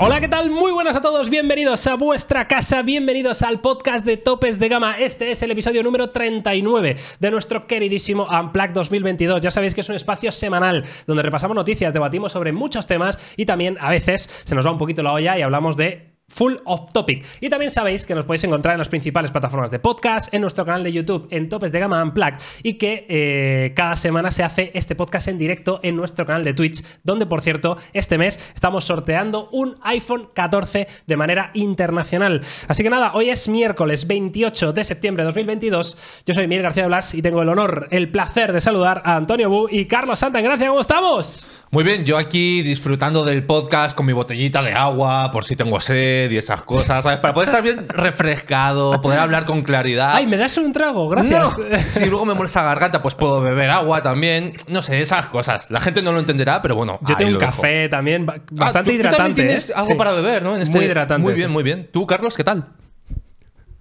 Hola, ¿qué tal? Muy buenas a todos, bienvenidos a vuestra casa, bienvenidos al podcast de Topes de Gama. Este es el episodio número 39 de nuestro queridísimo Unplugged 2022. Ya sabéis que es un espacio semanal donde repasamos noticias, debatimos sobre muchos temas y también a veces se nos va un poquito la olla y hablamos de Full of Topic. Y también sabéis que nos podéis encontrar en las principales plataformas de podcast, en nuestro canal de YouTube, en Topes de Gama Unplugged, y que eh, cada semana se hace este podcast en directo en nuestro canal de Twitch, donde, por cierto, este mes estamos sorteando un iPhone 14 de manera internacional. Así que nada, hoy es miércoles 28 de septiembre de 2022. Yo soy Miguel García de Blas y tengo el honor, el placer de saludar a Antonio Bu y Carlos Santa. Gracias, ¿cómo estamos? Muy bien, yo aquí disfrutando del podcast con mi botellita de agua, por si tengo sed y esas cosas, ¿sabes? Para poder estar bien refrescado, poder hablar con claridad. Ay, ¿me das un trago? Gracias. Si luego me molesta la garganta, pues puedo beber agua también. No sé, esas cosas. La gente no lo entenderá, pero bueno. Yo tengo un café también, ah, bastante hidratante. Tú también ¿eh? tienes algo para beber, ¿no? Muy este- hidratante. Muy bien, muy bien. ¿Tú, Carlos, qué tal?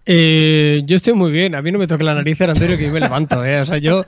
Eh, yo estoy muy bien, a mí no me toca la nariz el anterior que yo me levanto, ¿eh? O sea, yo,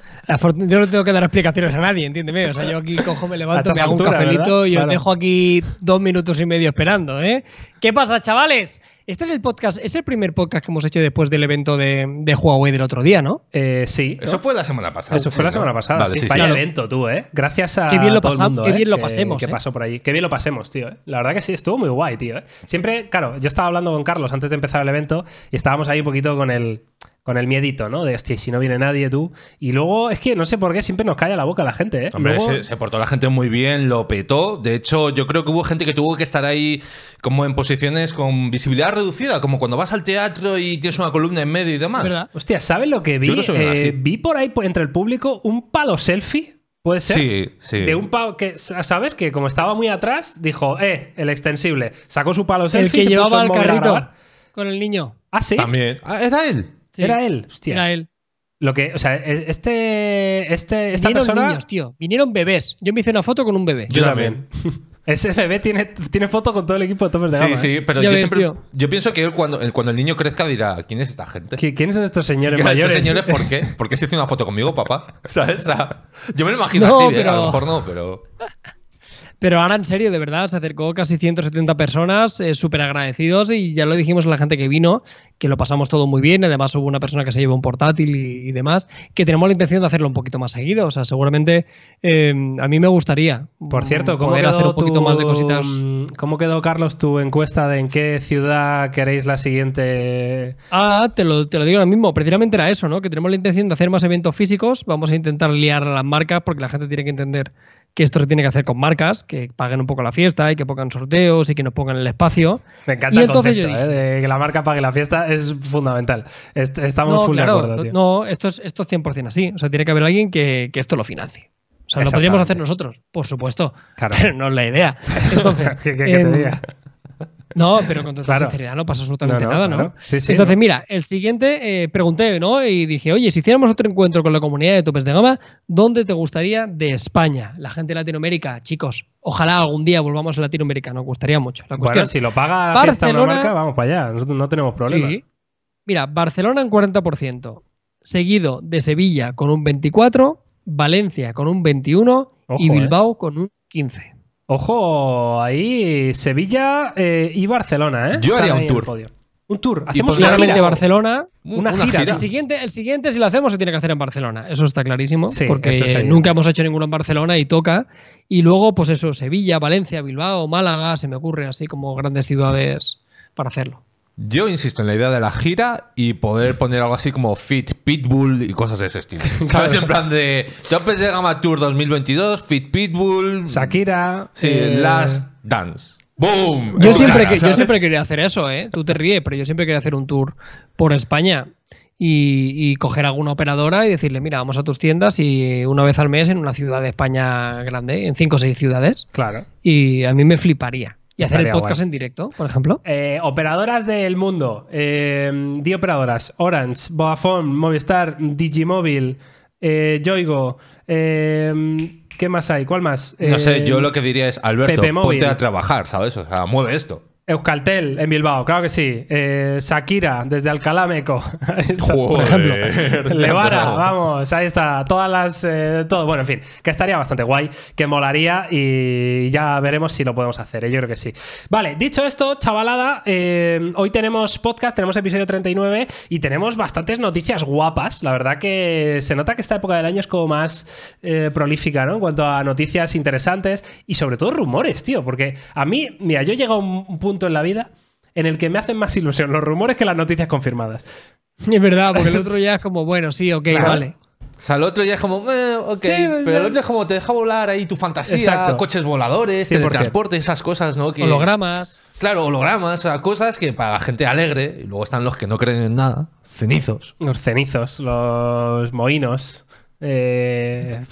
yo no tengo que dar explicaciones a nadie, entiéndeme. O sea, yo aquí cojo, me levanto, me hago un cafelito y os dejo aquí dos minutos y medio esperando, ¿eh? ¿Qué pasa, chavales? Este es el podcast, es el primer podcast que hemos hecho después del evento de, Huawei del otro día, ¿no? Eh, sí. Eso fue la semana pasada. Eso fue la semana pasada. Vale, sí, evento, tú, ¿eh? Gracias a qué bien lo pasamos, el Qué ¿eh? bien lo pasemos. ¿eh? pasó por allí. Qué bien lo pasemos, tío. La verdad que sí, estuvo muy guay, tío. Siempre, claro, yo estaba hablando con Carlos antes de empezar el evento y estábamos ahí un poquito con el con el miedito, ¿no? De, hostia, si no viene nadie tú. Y luego, es que no sé por qué siempre nos calla la boca la gente, ¿eh? Hombre, se, portó la gente muy bien, lo petó. De hecho, yo creo que hubo gente que tuvo que estar ahí como en posiciones con visibilidad reducida, como cuando vas al teatro y tienes una columna en medio y demás. Hostia, ¿sabes lo que vi? Yo eh, vi por ahí entre el público un palo selfie. ¿Puede ser? Sí, sí. De un palo que, ¿sabes? Que como estaba muy atrás, dijo, eh, el extensible. Sacó su palo selfie. El que y llevaba al carrito con el niño. Ah, sí. También. Ah, ¿Era él? era él, hostia. Era él. Lo que, o sea, e, este, este, esta Vinieron niños, tío. Vinieron bebés. Yo me hice una foto con un bebé. Yo también. Ese bebé tiene, tiene foto con todo el equipo de Topper de Gama. Sí, sí, ¿eh? pero yo, siempre, yo pienso que él cuando, cuando el niño crezca dirá, ¿quién es esta gente? ¿Quiénes son estos señores mayores? ¿Estos señores por qué? ¿Por qué se hizo una foto conmigo, papá? O sea, yo me lo imagino así, pero... ¿eh? a lo mejor no, pero... Pero ahora en serio, de verdad, se acercó casi 170 personas, eh, súper agradecidos y ya lo dijimos a la gente que vino, que lo pasamos todo muy bien, además hubo una persona que se llevó un portátil y, demás, que tenemos la intención de hacerlo un poquito más seguido, o sea, seguramente eh, a mí me gustaría. Por cierto, ¿cómo poder hacer un poquito más de cositas. Mm, ¿Cómo quedó, Carlos, tu encuesta de en qué ciudad queréis la siguiente? Ah, te lo, te lo digo ahora mismo, precisamente era eso, ¿no? Que tenemos la intención de hacer más eventos físicos, vamos a intentar liar las marcas porque la gente tiene que entender que esto se tiene que hacer con marcas, que paguen un poco la fiesta y que pongan sorteos y que nos pongan el espacio. Me encanta el concepto, ¿eh? de que la marca pague la fiesta es fundamental. Estamos full de acuerdo, tío. No, esto es, esto es 100% así. O sea, tiene que haber alguien que, esto lo financie. O sea, lo podríamos hacer nosotros, por supuesto. Pero no es la idea. Entonces, ¿Qué, te em, no, pero con toda sinceridad no pasa absolutamente nada, ¿no? Entonces, mira, el siguiente eh, pregunté, ¿no? Y dije, oye, si hiciéramos otro encuentro con la comunidad de topes de gama, ¿dónde te gustaría de España? La gente de Latinoamérica, chicos, ojalá algún día volvamos a Latinoamérica, nos gustaría mucho. La bueno, si lo paga Barcelona, Fiesta una marca, vamos para allá, Nosotros no tenemos problema. Sí. Mira, Barcelona en 40%, seguido de Sevilla con un 24%, Valencia con un 21% y eh. Bilbao con un 15%. Ojo, ahí Sevilla eh, y Barcelona, ¿eh? Yo haría un tour. Un tour. Hacemos claramente Barcelona. Una, gira. El siguiente, el siguiente, si lo hacemos, se tiene que hacer en Barcelona. Eso está clarísimo. porque nunca hemos hecho ninguno en Barcelona y toca. Y luego, pues eso, Sevilla, Valencia, Bilbao, Málaga, se me ocurre así como grandes ciudades para hacerlo. Yo insisto en la idea de la gira y poder poner algo así como Fit Pitbull y cosas de ese estilo. ¿Sabes? en plan de Topes de Gama Tour 2022, Fit Pitbull. Shakira. Sí, eh, Last Dance. ¡Boom! Yo siempre, que, yo siempre quería hacer eso, ¿eh? Tú te ríes, pero yo siempre quería hacer un tour por España. Y, y, coger alguna operadora y decirle, mira, vamos a tus tiendas y una vez al mes en una ciudad de España grande, en cinco o seis ciudades. Claro. Y a mí me fliparía. ¿Y hacer el podcast en directo, por ejemplo? Eh, operadoras del mundo. Eh, di operadoras. Orange, Vodafone, Movistar, Digimóvil, eh, Yoigo. Eh, ¿Qué más hay? ¿Cuál más? No sé, yo eh, lo que diría es, Alberto, ponte a trabajar, ¿sabes? O sea, mueve esto. Euskaltel en Bilbao, claro que sí. Eh, Shakira desde Alcalá Meco. Levara, vamos, ahí está. Todas las. Eh, todo. Bueno, en fin, que estaría bastante guay, que molaría y ya veremos si lo podemos hacer. Eh, yo creo que sí. Vale, dicho esto, chavalada, hoy tenemos podcast, tenemos episodio 39 y tenemos bastantes noticias guapas. La verdad que se nota que esta época del año es como más prolífica, ¿no? En cuanto a noticias interesantes y sobre todo rumores, tío, porque a mí, mira, yo llego a un punto en la vida en el que me hacen más ilusión los rumores que las noticias confirmadas. Es verdad, porque el otro ya es como, bueno, sí, ok, vale. O sea, el otro ya es como, eh, ok, pero el otro es como te deja volar ahí tu fantasía, coches voladores, transporte, esas cosas, ¿no? Que, hologramas. Claro, hologramas, o sea, cosas que para la gente alegre, y luego están los que no creen en nada, cenizos. Los cenizos, los moinos. Eh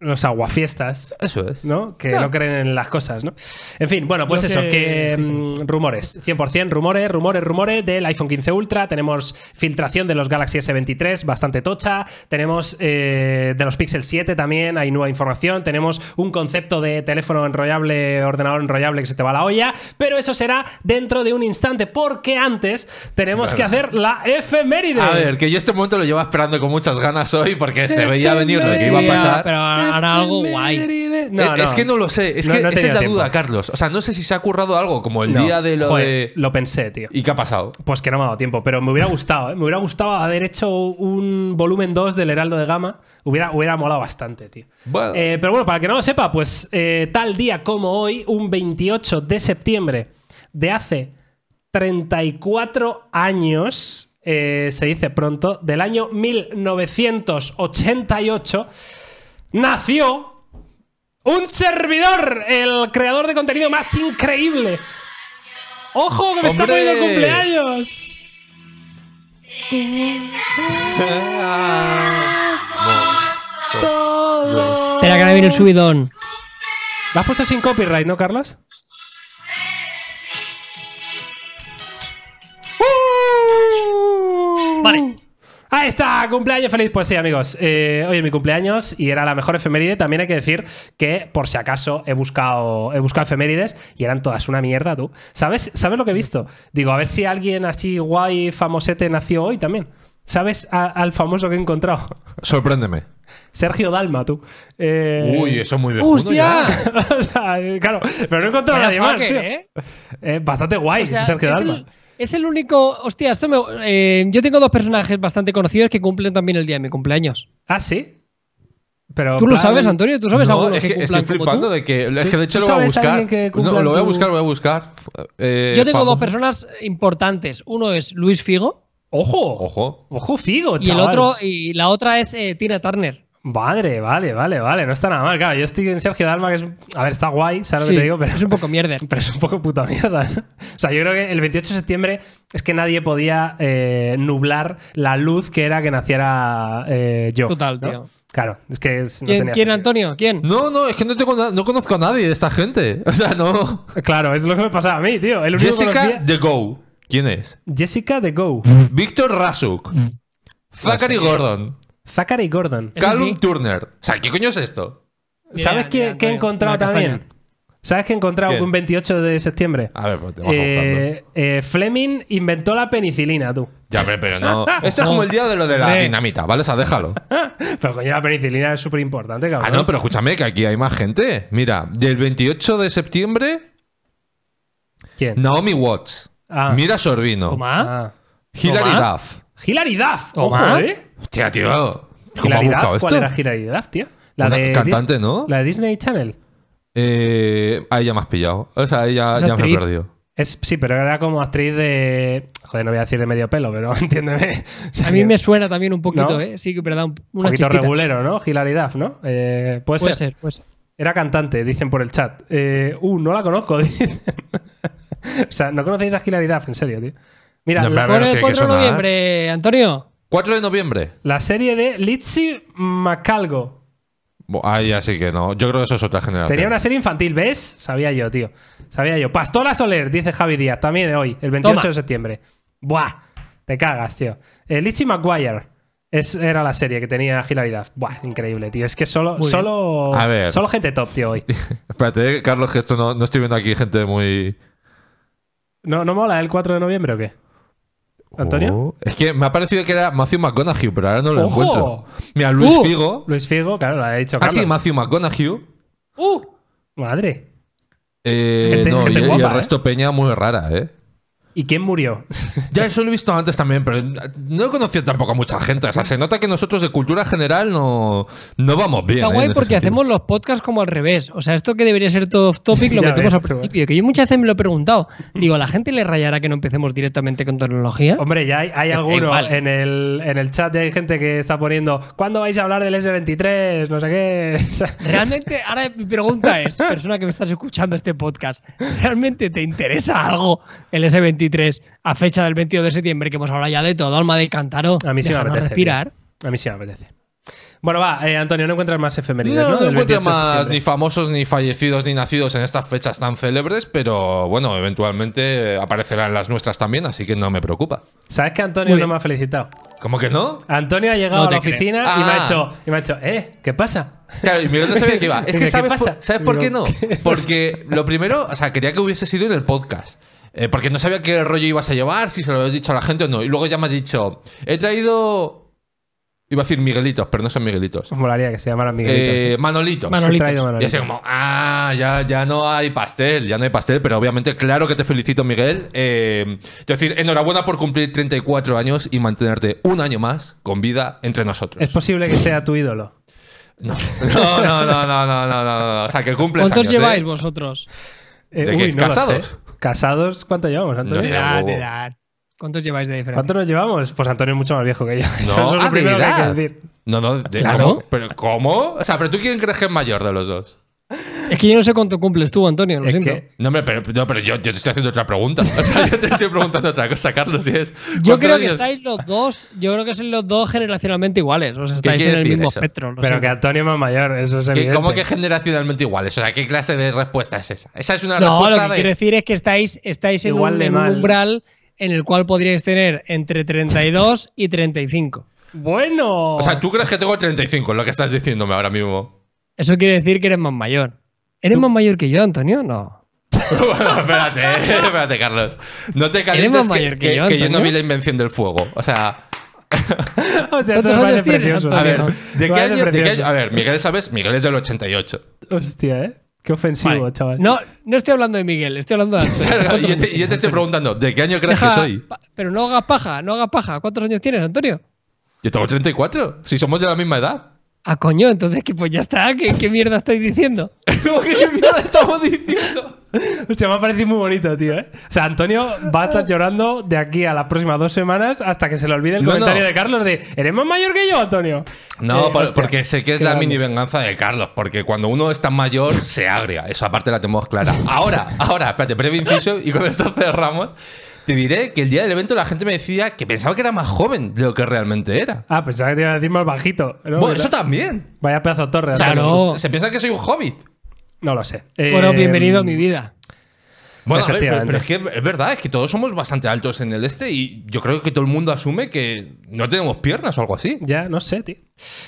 los aguafiestas. Eso es. ¿No? Que no. creen en las cosas, ¿no? En fin, bueno, pues eso, que, mm, rumores. 100%, rumores, rumores, rumores del iPhone 15 Ultra. Tenemos filtración de los Galaxy S23, bastante tocha. Tenemos eh, de los Pixel 7 también, hay nueva información. Tenemos un concepto de teléfono enrollable, ordenador enrollable que se te va a la olla. Pero eso será dentro de un instante, porque antes tenemos que hacer la efeméride. A ver, que yo este momento lo llevo esperando con muchas ganas hoy porque se veía venir lo que iba a pasar. Pero, eh, es que no lo sé. Es que esa es la duda, Carlos. O sea, no sé si se ha currado algo como el día de lo de. Lo pensé, tío. ¿Y qué ha pasado? Pues que no me ha dado tiempo, pero me hubiera gustado. ¿eh? Me hubiera gustado haber hecho un volumen 2 del Heraldo de Gama. Hubiera, hubiera molado bastante, tío. Eh, pero bueno, para que no lo sepa, pues eh, tal día como hoy, un 28 de septiembre de hace 34 años, se dice pronto, del año 1988, nació un servidor, el creador de contenido más increíble. ¡Ojo, que me está poniendo cumpleaños! Espera que viene el subidón. Lo has puesto sin copyright, no, Carlos? Vale. Ahí está, cumpleaños feliz. Pues sí, amigos, eh, hoy es mi cumpleaños y era la mejor efeméride. También hay que decir que, por si acaso, he buscado, he buscado efemérides y eran todas una mierda, tú. ¿Sabes, ¿Sabes lo que he visto? Digo, a ver si alguien así guay, famosete, nació hoy también. ¿Sabes al famoso que he encontrado? Sorpréndeme. Sergio Dalma, tú. Eh, Uy, eso es muy bien. ¡Hostia! o sea, eh, claro, pero no he encontrado a nadie más, ¿eh? bastante guay, Sergio Dalma. Es el único. Hostia, esto me, eh, yo tengo dos personajes bastante conocidos que cumplen también el día de mi cumpleaños. Ah, sí. Pero, ¿Tú lo sabes, Antonio? ¿Tú sabes es que, Estoy flipando de que. Es que de hecho lo voy a buscar. No, lo voy a buscar, lo voy a buscar. Eh, yo tengo dos personas importantes. Uno es Luis Figo. Ojo. Ojo. Ojo Figo, Y el otro y la otra es eh, Tina Turner. Madre, vale, vale, vale, no está nada mal. Claro, yo estoy en Sergio Dalma, que es. A ver, está guay, ¿sabes lo que te digo? Pero es un poco mierda. Pero es un poco puta mierda. ¿no? O sea, yo creo que el 28 de septiembre es que nadie podía eh, nublar la luz que era que naciera eh, yo. Total, tío. Claro, es que es, no ¿Quién, tenía ¿quién Antonio? ¿Quién? No, no, es que no, tengo no conozco a nadie de esta gente. O sea, no. Claro, es lo que me pasaba a mí, tío. Jessica de The Go. ¿Quién es? Jessica The Go. Víctor Rasuk. Mm. Zachary pues Gordon. Zachary Gordon. Callum Turner. O sea, ¿qué coño es esto? ¿Sabes qué, he encontrado también? ¿Sabes qué he encontrado un 28 de septiembre? A ver, pues te vamos a eh, eh, Fleming inventó la penicilina, tú. Ya, pero, no. Esto es como el día de lo de la dinamita, ¿vale? O sea, déjalo. pero coño, la penicilina es súper importante, cabrón. Ah, no, pero escúchame, que aquí hay más gente. Mira, del 28 de septiembre. ¿Quién? Naomi Watts. Ah. Mira Sorbino. ¿Cómo? Ah. Hilary Duff. Hilary Duff. Ojo, ¿eh? Hostia, tío. ¿Cómo esto? ¿Cuál era Hilaridad, tío? La de cantante, ¿no? La de Disney Channel. Eh, ahí ya me has pillado. O sea, ahí ya, ya me he perdido. Es, sí, pero era como actriz de. Joder, no voy a decir de medio pelo, pero entiéndeme. a mí me suena también un poquito, ¿eh? Sí, que verdad. Un, poquito regulero, ¿no? Duff, ¿no? Eh, puede, ser. Puede ser, Era cantante, dicen por el chat. Eh, uh, no la conozco, dicen. o sea, no conocéis a Duff, en serio, tío. Mira, el 4 de noviembre, Antonio. 4 de noviembre. La serie de Litzy Macalgo. Ahí así que no. Yo creo que eso es otra generación. Tenía una serie infantil, ¿ves? Sabía yo, tío. Sabía yo. Pastora Soler, dice Javi Díaz, también hoy, el 28 de septiembre. Buah, te cagas, tío. Eh, McGuire Maguire. era la serie que tenía hilaridad. Buah, increíble, tío. Es que solo, solo, solo gente top, tío, hoy. Espérate, eh, Carlos, que esto no, no estoy viendo aquí gente muy. ¿No, ¿No mola ¿eh? el 4 de noviembre o qué? ¿Antonio? Oh. es que me ha parecido que era Matthew McConaughey, pero ahora no lo encuentro. Mira, Luis ¡Uh! Figo. Luis Figo, claro, lo ha hecho. Carlos. Ah, sí, Matthew McConaughey. ¡Uh! Madre. Eh, y, el resto ¿eh? Peña muy rara, ¿eh? ¿Y quién murió? ya, eso lo he visto antes también, pero no he conocido tampoco a mucha gente. O sea, se nota que nosotros de cultura general no, vamos bien. Está ¿eh? guay porque hacemos los podcasts como al revés. O sea, esto que debería ser todo off topic lo metemos al pues. principio. Que yo muchas veces me lo he preguntado. Digo, ¿a la gente le rayará que no empecemos directamente con tecnología? Hombre, ya hay, hay alguno en, el, en el chat, ya hay gente que está poniendo, ¿cuándo vais a hablar del S23? No sé qué. realmente, ahora mi pregunta es, persona que me estás escuchando este podcast, ¿realmente te interesa algo el S23? a fecha del 22 de septiembre, que hemos hablado ya de todo, alma de Cantaro A mí sí me apetece. Respirar. A mí sí me apetece. Bueno, va, eh, Antonio, no encuentras más efemérides. No, no, encuentro más ni famosos, ni fallecidos, ni nacidos en estas fechas tan célebres, pero bueno, eventualmente aparecerán las nuestras también, así que no me preocupa. ¿Sabes que Antonio no me ha felicitado? ¿Cómo que no? Antonio ha llegado a la oficina y, me ha ah. hecho, y me ha hecho, ¿eh? ¿Qué pasa? Claro, y no sabía que iba. Es que, ¿sabes, ¿sabes por qué no? Porque lo primero, o sea, quería que hubiese sido en el podcast. Eh, porque no sabía qué rollo ibas a llevar, si se lo habías dicho a la gente o no. Y luego ya me has dicho, he traído Iba a decir Miguelitos, pero no son Miguelitos. Os molaría que se llamaran Miguelitos. Eh, Manolitos. Manolitos. Y así como, ah, ya, no hay pastel, ya no hay pastel, pero obviamente, claro que te felicito, Miguel. Eh, es decir, enhorabuena por cumplir 34 años y mantenerte un año más con vida entre nosotros. ¿Es posible que sea tu ídolo? No, no, no, no, no, no, no, O sea, que cumples ¿Cuántos ¿eh? lleváis vosotros? Eh, ¿Casados? Casados, ¿cuánto llevamos, Antonio? edad, edad. ¿Cuántos lleváis de diferencia? ¿Cuánto nos llevamos? Pues Antonio es mucho más viejo que yo. Eso es lo ¿ah, primero que hay que decir. No, no, ¿cómo? ¿Pero cómo? O sea, ¿pero tú quién crees que es mayor de los dos? Es que yo no sé cuánto cumples tú, Antonio, lo siento. no, hombre, pero, pero yo, te estoy haciendo otra pregunta. O sea, yo te estoy preguntando otra cosa, Carlos, es. Yo creo que estáis los dos, yo creo que sois los dos generacionalmente iguales. O sea, estáis en el mismo espectro. Pero que Antonio es más mayor, eso es evidente. ¿Cómo que generacionalmente iguales? O sea, ¿qué clase de respuesta es esa? Esa es una no, respuesta. No, lo que quiero decir es que estáis, estáis en un, un umbral en el cual podríais tener entre 32 y 35. Bueno. O sea, tú crees que tengo 35, lo que estás diciéndome ahora mismo. Eso quiere decir que eres más mayor. ¿Eres más mayor que yo, Antonio? No. espérate, eh, espérate, Carlos. No te calientes que, que, yo, que, yo, no vi la invención del fuego. O sea. o sea, tienes, vale A ver, ¿de, qué año, A ver, Miguel, ¿sabes? Miguel es del 88. Hostia, ¿eh? Qué ofensivo, chaval. No, no estoy hablando de Miguel, estoy hablando de Antonio. yo, te, estoy preguntando, ¿de qué año crees que soy? Pero no hagas paja, no hagas paja. ¿Cuántos años tienes, Antonio? Yo tengo 34. Si somos de la misma edad. Ah, coño, entonces que pues ya está, ¿qué, mierda estoy diciendo? ¿Qué mierda estamos diciendo? Hostia, me ha parecido muy bonito, tío, ¿eh? O sea, Antonio va a estar llorando de aquí a las próximas dos semanas hasta que se le olvide el comentario de Carlos de ¿Eres más mayor que yo, Antonio? No, pues porque sé que es la mini venganza de Carlos, porque cuando uno es tan mayor se agria. Eso aparte la tenemos clara. Ahora, ahora, espérate, breve inciso y con esto cerramos. Te diré que el día del evento la gente me decía que pensaba que era más joven de lo que realmente era. Ah, pensaba que te iba a decir más bajito. Bueno, eso también. Vaya pedazo de torre. se piensa que soy un hobbit. No lo sé. Bueno, eh, bienvenido a mi vida. Bueno, pero, es que es verdad, es que todos somos bastante altos en el este y yo creo que todo el mundo asume que no tenemos piernas o algo así. Ya, no sé, tío.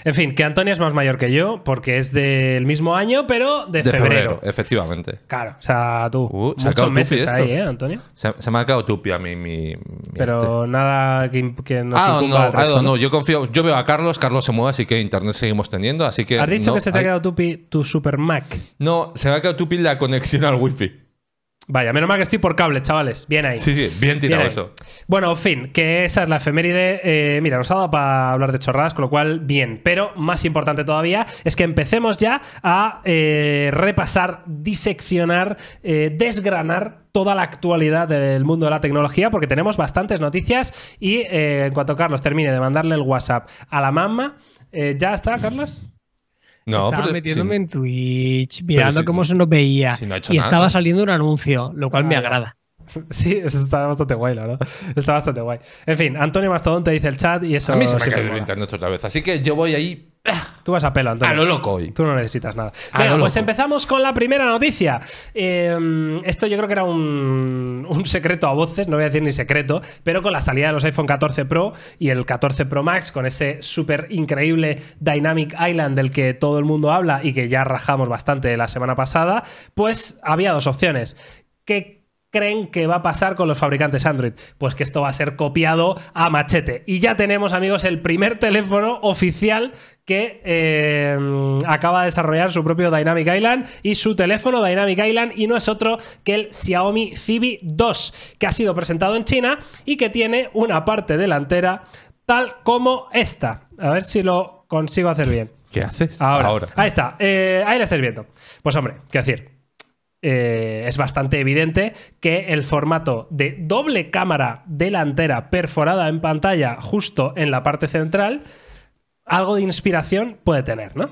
En fin, que Antonia es más mayor que yo porque es del mismo año, pero de, de febrero. Efectivamente. Claro, o sea, tú. Uh, se muchos meses ahí, ¿eh, Antonio? Se, me ha quedado tupi a mí pero este. nada que, ah, no, al ah, no, no, yo confío. Yo veo a Carlos, Carlos se mueve, así que internet seguimos teniendo, así que. ¿Has dicho que se te ha quedado tupi tu Super Mac? No, se me ha quedado tupi la conexión al wifi. Vaya, menos mal que estoy por cable, chavales. Bien ahí. Sí, sí, bien tirado eso. Bueno, fin, que esa es la efeméride. Eh, mira, nos ha dado para hablar de chorradas, con lo cual, bien. Pero más importante todavía es que empecemos ya a eh, repasar, diseccionar, eh, desgranar toda la actualidad del mundo de la tecnología, porque tenemos bastantes noticias. Y en cuanto Carlos termine de mandarle el WhatsApp a la mamá, ¿ya está, Carlos? No, estaba metiéndome en Twitch, mirando cómo se nos veía. y estaba saliendo un anuncio, lo cual me agrada. Sí, eso está bastante guay, la verdad. Está bastante guay. En fin, Antonio Mastodón te dice el chat y eso. A mí se me ha caído el internet otra vez. Así que yo voy ahí Tú vas a pelo, Antonio. A lo loco hoy. Tú no necesitas nada. pues empezamos con la primera noticia. Em, esto yo creo que era un, secreto a voces, no voy a decir ni secreto, pero con la salida de los iPhone 14 Pro y el 14 Pro Max, con ese súper increíble Dynamic Island del que todo el mundo habla y que ya rajamos bastante la semana pasada, pues había dos opciones. ¿Qué creen que va a pasar con los fabricantes Android? Pues que esto va a ser copiado a machete. Y ya tenemos, amigos, el primer teléfono oficial que eh, acaba de desarrollar su propio Dynamic Island y su teléfono Dynamic Island y no es otro que el Xiaomi Civi 2, que ha sido presentado en China y que tiene una parte delantera tal como esta. A ver si lo consigo hacer bien. ¿Qué haces? Ahora. Ahí está. Eh, ahí la estáis viendo. Pues hombre, qué decir. Eh, es bastante evidente que el formato de doble cámara delantera perforada en pantalla justo en la parte central algo de inspiración puede tener, ¿no?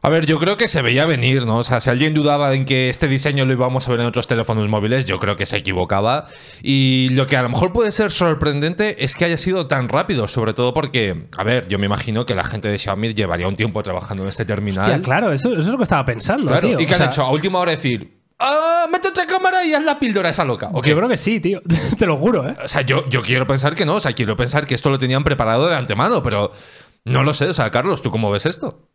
A ver, yo creo que se veía venir, ¿no? O sea, si alguien dudaba en que este diseño lo íbamos a ver en otros teléfonos móviles, yo creo que se equivocaba. Y lo que a lo mejor puede ser sorprendente es que haya sido tan rápido, sobre todo porque, a ver, yo me imagino que la gente de Xiaomi llevaría un tiempo trabajando en este terminal. claro, eso, es lo que estaba pensando, claro. Y que han hecho a última hora decir, ¡Ah! Mete otra cámara y haz la píldora esa loca. Okay. Yo creo que sí, tío. Te lo juro, ¿eh? O sea, yo quiero pensar que no. O sea, quiero pensar que esto lo tenían preparado de antemano, pero no lo sé, o sea, Carlos, ¿tú cómo ves esto?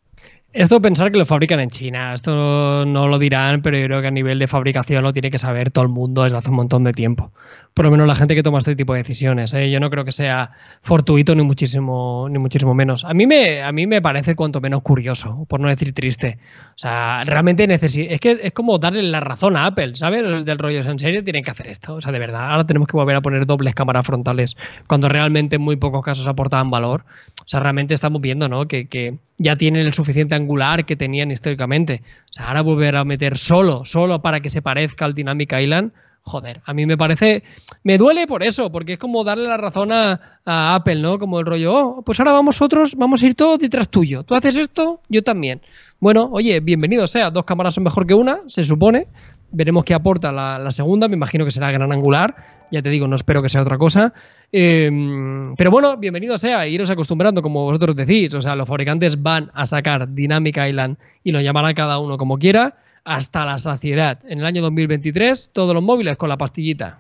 Esto pensar que lo fabrican en China, esto no lo dirán, pero yo creo que a nivel de fabricación lo tiene que saber todo el mundo desde hace un montón de tiempo. Por lo menos la gente que toma este tipo de decisiones. ¿eh? Yo no creo que sea fortuito ni muchísimo, ni muchísimo menos. A mí, me, a mí me parece cuanto menos curioso, por no decir triste. O sea, realmente es que es como darle la razón a Apple, ¿sabes? Del rollo, en serio tienen que hacer esto. O sea, de verdad, ahora tenemos que volver a poner dobles cámaras frontales cuando realmente en muy pocos casos aportaban valor. O sea, realmente estamos viendo, ¿no? Que, que ya tienen el suficiente ...angular que tenían históricamente. O sea, ahora volver a meter solo, solo para que se parezca al Dynamic Island, joder, a mí me parece, me duele por eso, porque es como darle la razón a, a Apple, ¿no? Como el rollo, oh, pues ahora vamos otros, vamos a ir todos detrás tuyo. Tú haces esto, yo también. Bueno, oye, bienvenido sea, dos cámaras son mejor que una, se supone, veremos qué aporta la, segunda, me imagino que será gran angular, ya te digo, no espero que sea otra cosa. Em, pero bueno, bienvenido sea, e iros acostumbrando, como vosotros decís, o sea, los fabricantes van a sacar Dynamic Island y lo a cada uno como quiera, hasta la saciedad. En el año 2023, todos los móviles con la pastillita.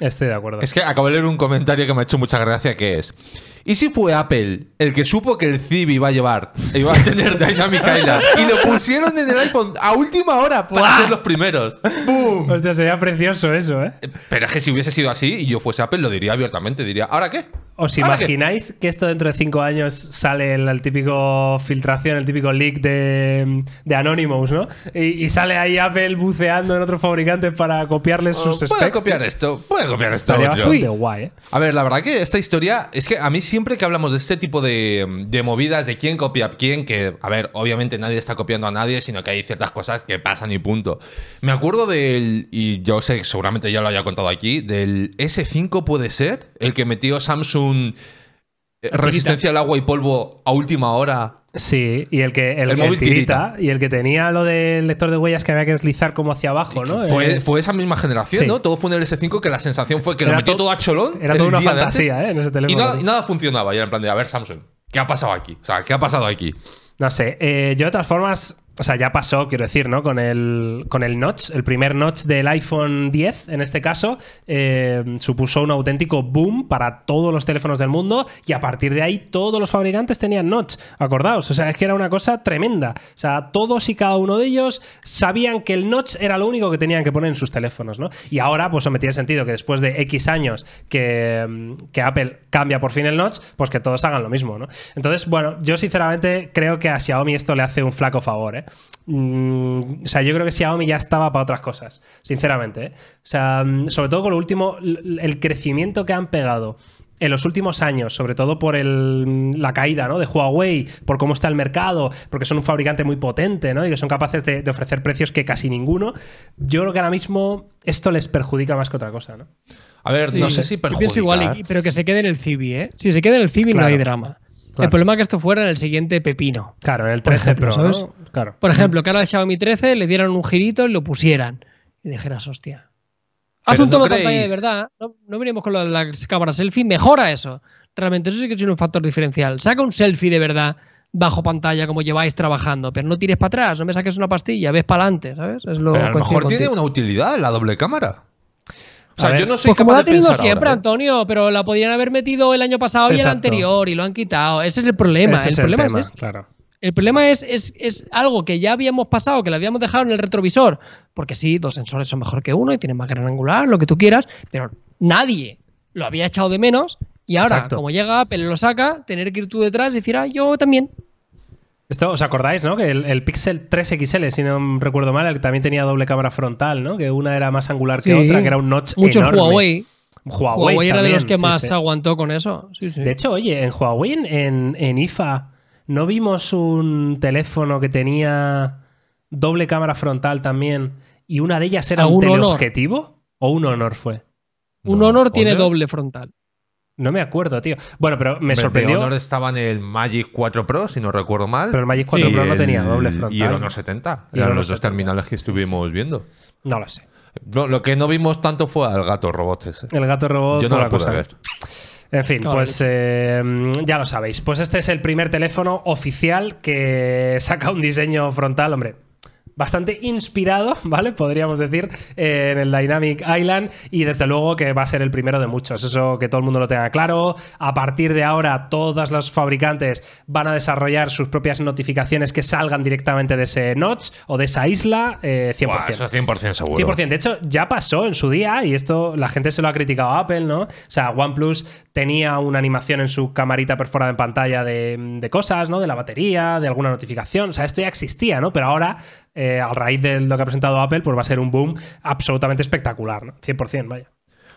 Estoy de acuerdo. Es que acabo de leer un comentario que me ha hecho mucha gracia, que es... ¿Y si fue Apple el que supo que el Civi iba a llevar, iba a tener Dynamic Island y lo pusieron en el iPhone a última hora para ser los primeros? ¡Bum! Hostia, sería precioso eso, ¿eh? ¿eh? Pero es que si hubiese sido así y yo fuese Apple, lo diría abiertamente. Diría, ¿ahora qué? ¿Os imagináis que esto dentro de cinco años sale en el típico filtración, el típico leak de, de Anonymous, ¿no? Y, sale ahí Apple buceando en otros fabricantes para copiarles sus specs. Puede copiar esto, puede copiar esto. Estaría guay, ¿eh? A ver, la verdad que esta historia es que a mí sí siempre que hablamos de este tipo de, movidas, de quién copia a quién, que, a ver, obviamente nadie está copiando a nadie, sino que hay ciertas cosas que pasan y punto. Me acuerdo del, y yo sé que seguramente ya lo haya contado aquí, del S5 puede ser, el que metió Samsung eh, resistencia al agua y polvo a última hora Sí, y el que el, y el que tenía lo del lector de huellas que había que deslizar como hacia abajo, ¿no? Fue, eh, esa misma generación, ¿no? Todo fue en el S5 que la sensación fue que lo metió todo, a cholón. Era toda una fantasía, ¿eh? Y nada, funcionaba. Y era en plan de, a ver, Samsung, ¿qué ha pasado aquí? O sea, ¿qué ha pasado aquí? No sé. Eh, yo, de todas formas, o sea, ya pasó, quiero decir, ¿no? Con el, con el notch, el primer notch del iPhone 10, en este caso, eh, supuso un auténtico boom para todos los teléfonos del mundo y a partir de ahí todos los fabricantes tenían notch, acordaos, o sea, es que era una cosa tremenda, o sea, todos y cada uno de ellos sabían que el notch era lo único que tenían que poner en sus teléfonos, ¿no? Y ahora, pues, me tiene sentido que después de X años que, que Apple cambia por fin el notch, pues que todos hagan lo mismo, ¿no? Entonces, bueno, yo sinceramente creo que a Xiaomi esto le hace un flaco favor, ¿eh? Mm, o sea, yo creo que Xiaomi ya estaba para otras cosas, sinceramente. ¿eh? O sea, mm, sobre todo con lo último, el crecimiento que han pegado en los últimos años, sobre todo por el, mm, la caída de Huawei, por cómo está el mercado, porque son un fabricante muy potente ¿no? y que son capaces de, ofrecer precios que casi ninguno, yo creo que ahora mismo esto les perjudica más que otra cosa. ¿no? A ver, no sé si perjudica. pero que se quede en el CIBI. ¿eh? Si se queda en el CIBI no hay drama. El problema es que esto fuera en el siguiente pepino. Claro, el 13 Pro, ¿sabes? Por ejemplo, que ahora el Xiaomi 13 le dieran un girito y lo pusieran. Y dijeras, hostia. Haz un todo pantalla de verdad. No, no venimos con lo de las selfie. Mejora eso. Realmente eso sí que es un factor diferencial. Saca un selfie de verdad bajo pantalla como lleváis trabajando, pero no tires para atrás, no me saques una pastilla, ves para adelante, ¿sabes? Es lo pero a lo mejor tiene una utilidad la doble cámara yo no pues como la ha tenido siempre, Antonio, pero la podrían haber metido el año pasado y el anterior y lo han quitado. Ese es el problema. el, problema es claro. El problema es, es, algo que ya habíamos pasado, que lo habíamos dejado en el retrovisor. Porque sí, dos sensores son mejor que uno y tienen más gran angular, lo que tú quieras, pero nadie lo había echado de menos. Y ahora, como llega Apple lo saca, tener que ir tú detrás y decir, ah, yo también. Esto, ¿os acordáis, no? Que el, Pixel 3XL, si no recuerdo mal, también tenía doble cámara frontal, ¿no? Que una era más angular que otra, que era un notch Muchos enorme. Huawei. Huawei, Huawei era de los que más aguantó con eso. De hecho, oye, en Huawei, en, IFA, ¿no vimos un teléfono que tenía doble cámara frontal también y una de ellas era un, un teleobjetivo? ¿O un Honor fue? Un Honor tiene doble frontal. No me acuerdo, tío. Bueno, pero me sorprendió. El Honor estaba en el Magic 4 Pro, si no recuerdo mal. Pero el Magic 4 Pro no tenía doble frontal. Y el Honor 70. eran los dos terminales que estuvimos viendo. No lo sé. lo que no vimos tanto fue al gato robot El gato robot. Yo no lo pude ver. En fin, pues eh, ya lo sabéis. Pues este es el primer teléfono oficial que saca un diseño frontal, hombre bastante inspirado, ¿vale? Podríamos decir, eh, en el Dynamic Island y desde luego que va a ser el primero de muchos, eso que todo el mundo lo tenga claro. A partir de ahora todas las fabricantes van a desarrollar sus propias notificaciones que salgan directamente de ese notch o de esa isla, 100%. Eh, 100% seguro. 100%, de hecho ya pasó en su día y esto la gente se lo ha criticado a Apple, ¿no? O sea, OnePlus tenía una animación en su camarita perforada en pantalla de cosas, ¿no? De la batería, de alguna notificación, o sea, esto ya existía, ¿no? Pero ahora eh, a raíz de lo que ha presentado Apple, pues va a ser un boom absolutamente espectacular, ¿no? 100%, vaya.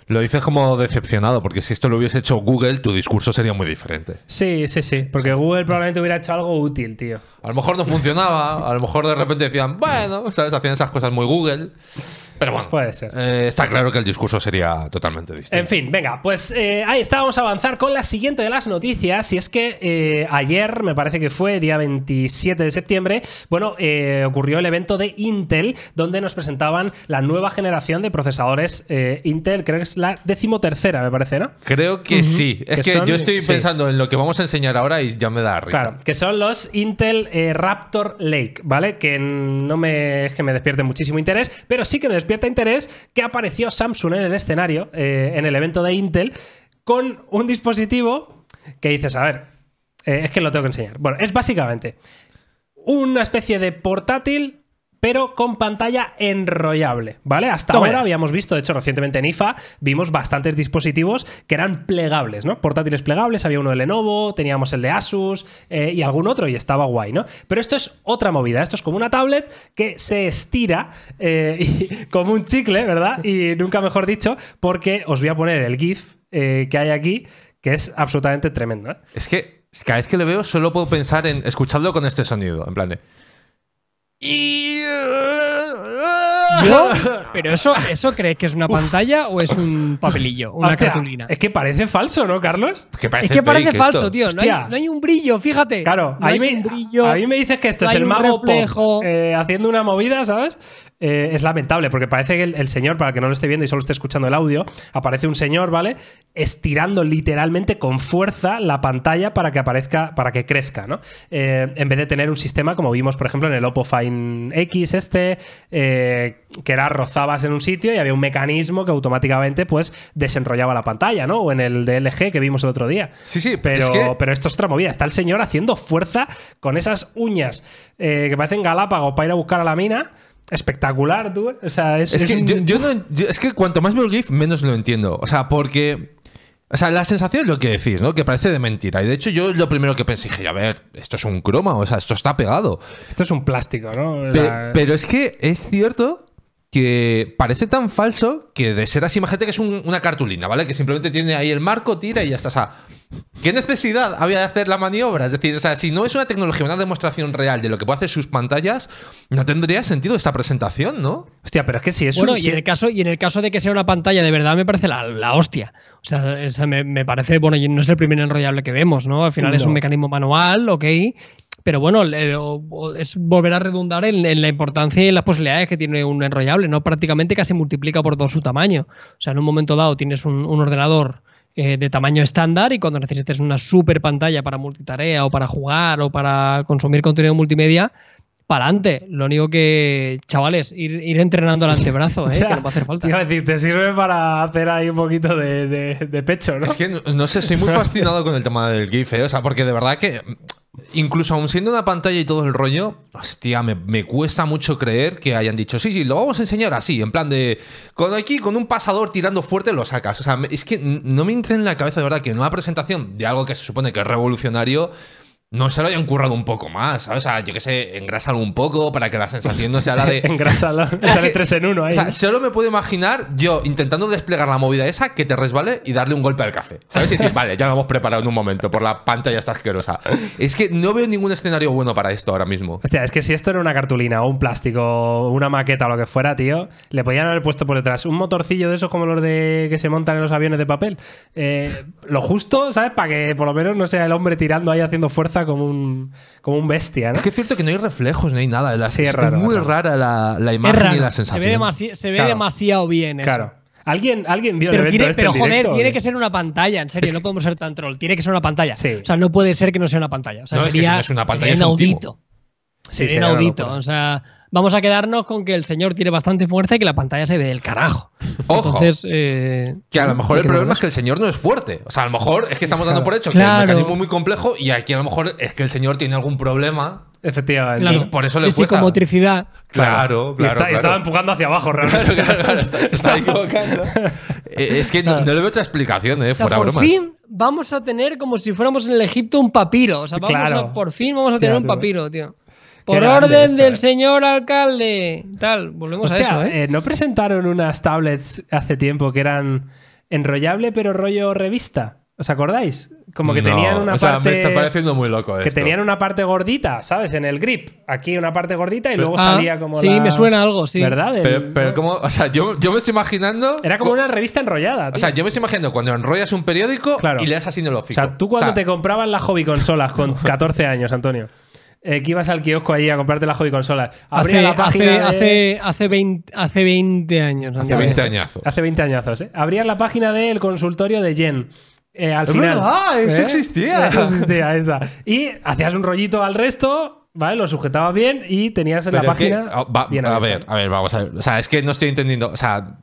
Lo dices como decepcionado, porque si esto lo hubiese hecho Google, tu discurso sería muy diferente. Sí, sí, sí, porque Google probablemente hubiera hecho algo útil, tío. A lo mejor no funcionaba, a lo mejor de repente decían, bueno, ¿sabes? Hacían esas cosas muy Google. Pero bueno, puede ser. Eh, está claro que el discurso sería totalmente distinto. En fin, venga, pues eh, ahí está, vamos a avanzar con la siguiente de las noticias. Y es que eh, ayer, me parece que fue día 27 de septiembre, bueno, ocurrió el evento de Intel, donde nos presentaban la nueva generación de procesadores Intel, creo que es la decimotercera, me parece, ¿no? Creo que sí. Es que, yo estoy pensando en lo que vamos a enseñar ahora y ya me da risa. Claro, que son los Intel Raptor Lake, ¿vale? Que no me, que me despierte muchísimo interés, pero sí que me despierta interés que apareció Samsung en el escenario, eh, en el evento de Intel, con un dispositivo que dices, a ver, eh, es que lo tengo que enseñar. Bueno, es básicamente una especie de portátil pero con pantalla enrollable, ¿vale? Hasta ahora habíamos visto, de hecho, recientemente en IFA, vimos bastantes dispositivos que eran plegables, ¿no? Portátiles plegables, había uno de Lenovo, teníamos el de Asus eh, y algún otro y estaba guay, ¿no? Pero esto es otra movida, esto es como una tablet que se estira eh, como un chicle, ¿verdad? Y nunca mejor dicho, porque os voy a poner el GIF eh, que hay aquí, que es absolutamente tremendo. Es que cada vez que lo veo solo puedo pensar en escucharlo con este sonido, en plan de... 咿呀 Pero eso, ¿eso crees que es una pantalla o es un papelillo? Una cartulina. Es que parece falso, ¿no, Carlos? Es que parece, falso, tío. No hay, un brillo, fíjate. Claro, a mí me dices que esto es el mago eh, haciendo una movida, ¿sabes? Eh, es lamentable, porque parece que el, señor, para que no lo esté viendo y solo esté escuchando el audio, aparece un señor, ¿vale? Estirando literalmente con fuerza la pantalla para que aparezca, para que crezca, ¿no? Eh, en vez de tener un sistema como vimos, por ejemplo, en el Oppo Fine X, este. Eh, que era rozabas en un sitio y había un mecanismo que automáticamente pues desenrollaba la pantalla, ¿no? O en el DLG que vimos el otro día. Sí, sí, pero, pero esto es otra movida. Está el señor haciendo fuerza con esas uñas eh, que parecen galápagos para ir a buscar a la mina. Espectacular, tú. Eh. O sea, es, es que cuanto más veo el GIF, menos lo entiendo. O sea, porque o sea, la sensación es lo que decís, ¿no? Que parece de mentira. Y de hecho, yo lo primero que pensé, dije, a ver, esto es un croma, o sea, esto está pegado. Esto es un plástico, ¿no? pero, es que es cierto que parece tan falso que de ser así, imagínate que es una cartulina, ¿vale? Que simplemente tiene ahí el marco, tira y ya está. O sea, ¿qué necesidad había de hacer la maniobra? Es decir, o sea, si no es una tecnología, una demostración real de lo que puede hacer sus pantallas, no tendría sentido esta presentación, ¿no? Hostia, pero es que si es bueno, y, en el caso, y en el caso de que sea una pantalla, de verdad me parece la, hostia. O sea, me, parece, bueno, y no es el primer enrollable que vemos, ¿no? Al final es un mecanismo manual, ok, pero bueno, es volver a redundar en, la importancia y en las posibilidades que tiene un enrollable, ¿no? Prácticamente casi multiplica por dos su tamaño. O sea, en un momento dado tienes un, ordenador eh, de tamaño estándar y cuando necesites una super pantalla para multitarea o para jugar o para consumir contenido multimedia, para adelante. Lo único que, chavales, ir, ir entrenando el antebrazo, ¿eh? que no va a hacer falta. te sirve para hacer ahí un poquito de, de, pecho, ¿no? Es que, no, sé, estoy muy fascinado con el tema del GIF, ¿eh? o sea, porque de verdad que incluso aún siendo una pantalla y todo el rollo, hostia, me, me, cuesta mucho creer que hayan dicho, sí, sí, lo vamos a enseñar así, en plan de, con aquí, con un pasador tirando fuerte lo sacas. O sea, es que no me entra en la cabeza de verdad que en una presentación de algo que se supone que es revolucionario, no se lo hayan currado un poco más, ¿sabes? O sea, yo qué sé, engrásalo un poco para que la sensación no sea la de. engrásalo, tres en uno ahí. O sea, solo me puedo imaginar yo intentando desplegar la movida esa que te resbale y darle un golpe al café, ¿sabes? Y decir, vale, ya lo hemos preparado en un momento por la pantalla está asquerosa. Es que no veo ningún escenario bueno para esto ahora mismo. Hostia, es que si esto era una cartulina o un plástico, una maqueta o lo que fuera, tío, le podían haber puesto por detrás un motorcillo de esos como los de que se montan en los aviones de papel. Eh, lo justo, ¿sabes? Para que por lo menos no sea el hombre tirando ahí haciendo fuerza como un, como un bestia. ¿no? Es que es cierto que no hay reflejos, no hay nada. es, muy rara la, imagen y la sensación. Se ve, demasiado bien. Claro. ¿Alguien, ¿Alguien vio el tiene, este Pero joder, tiene que ser una pantalla, en serio, no podemos ser tan troll. Tiene que ser una pantalla. O sea, no puede ser que no sea una pantalla. sería, es una pantalla, sería inaudito. inaudito. O sea, vamos a quedarnos con que el señor tiene bastante fuerza y que la pantalla se ve del carajo. Ojo. Eh, que a lo mejor el problema es que el señor no es fuerte. O sea, a lo mejor es que estamos dando por hecho que el mecanismo es muy complejo y aquí a lo mejor es que el señor tiene algún problema. Efectivamente. Claro. por eso le cuesta. psicomotricidad. Claro, claro. Y Estaba empujando hacia abajo realmente. se está equivocando. Eh, es que no, le veo otra explicación, eh, por fin vamos a tener como si fuéramos en el Egipto un papiro. O sea, por fin vamos a tener un papiro, tío. Por orden del eh. señor alcalde. Tal, volvemos a eso, ¿eh? ¿eh? ¿No presentaron unas tablets hace tiempo que eran enrollable pero rollo revista? ¿Os acordáis? Como que tenían una o sea, Me está pareciendo muy loco Que tenían una parte gordita, ¿sabes? En el grip. Aquí una parte gordita y luego ah, salía como. Sí, me suena algo, sí. ¿Verdad? Pero, como. O sea, yo, me estoy imaginando. Era como una revista enrollada. O sea, yo me estoy imaginando cuando enrollas un periódico y le das así en el O sea, tú cuando te comprabas las hobby consolas con 14 años, Antonio. Eh, que ibas al kiosco ahí a comprarte la hobby la página hace, hace, 20, hace 20 años. Hace 20 añazos. Hace 20 añazos, ¿eh? Abrías la página del consultorio de Jen. Eh, es verdad, eso ¿Eh? existía. Eso existía, esa. Y hacías un rollito al resto, ¿vale? Lo sujetabas bien y tenías en la página. Oh, a ver, a ver, vamos a ver. O sea, es que no estoy entendiendo. O sea,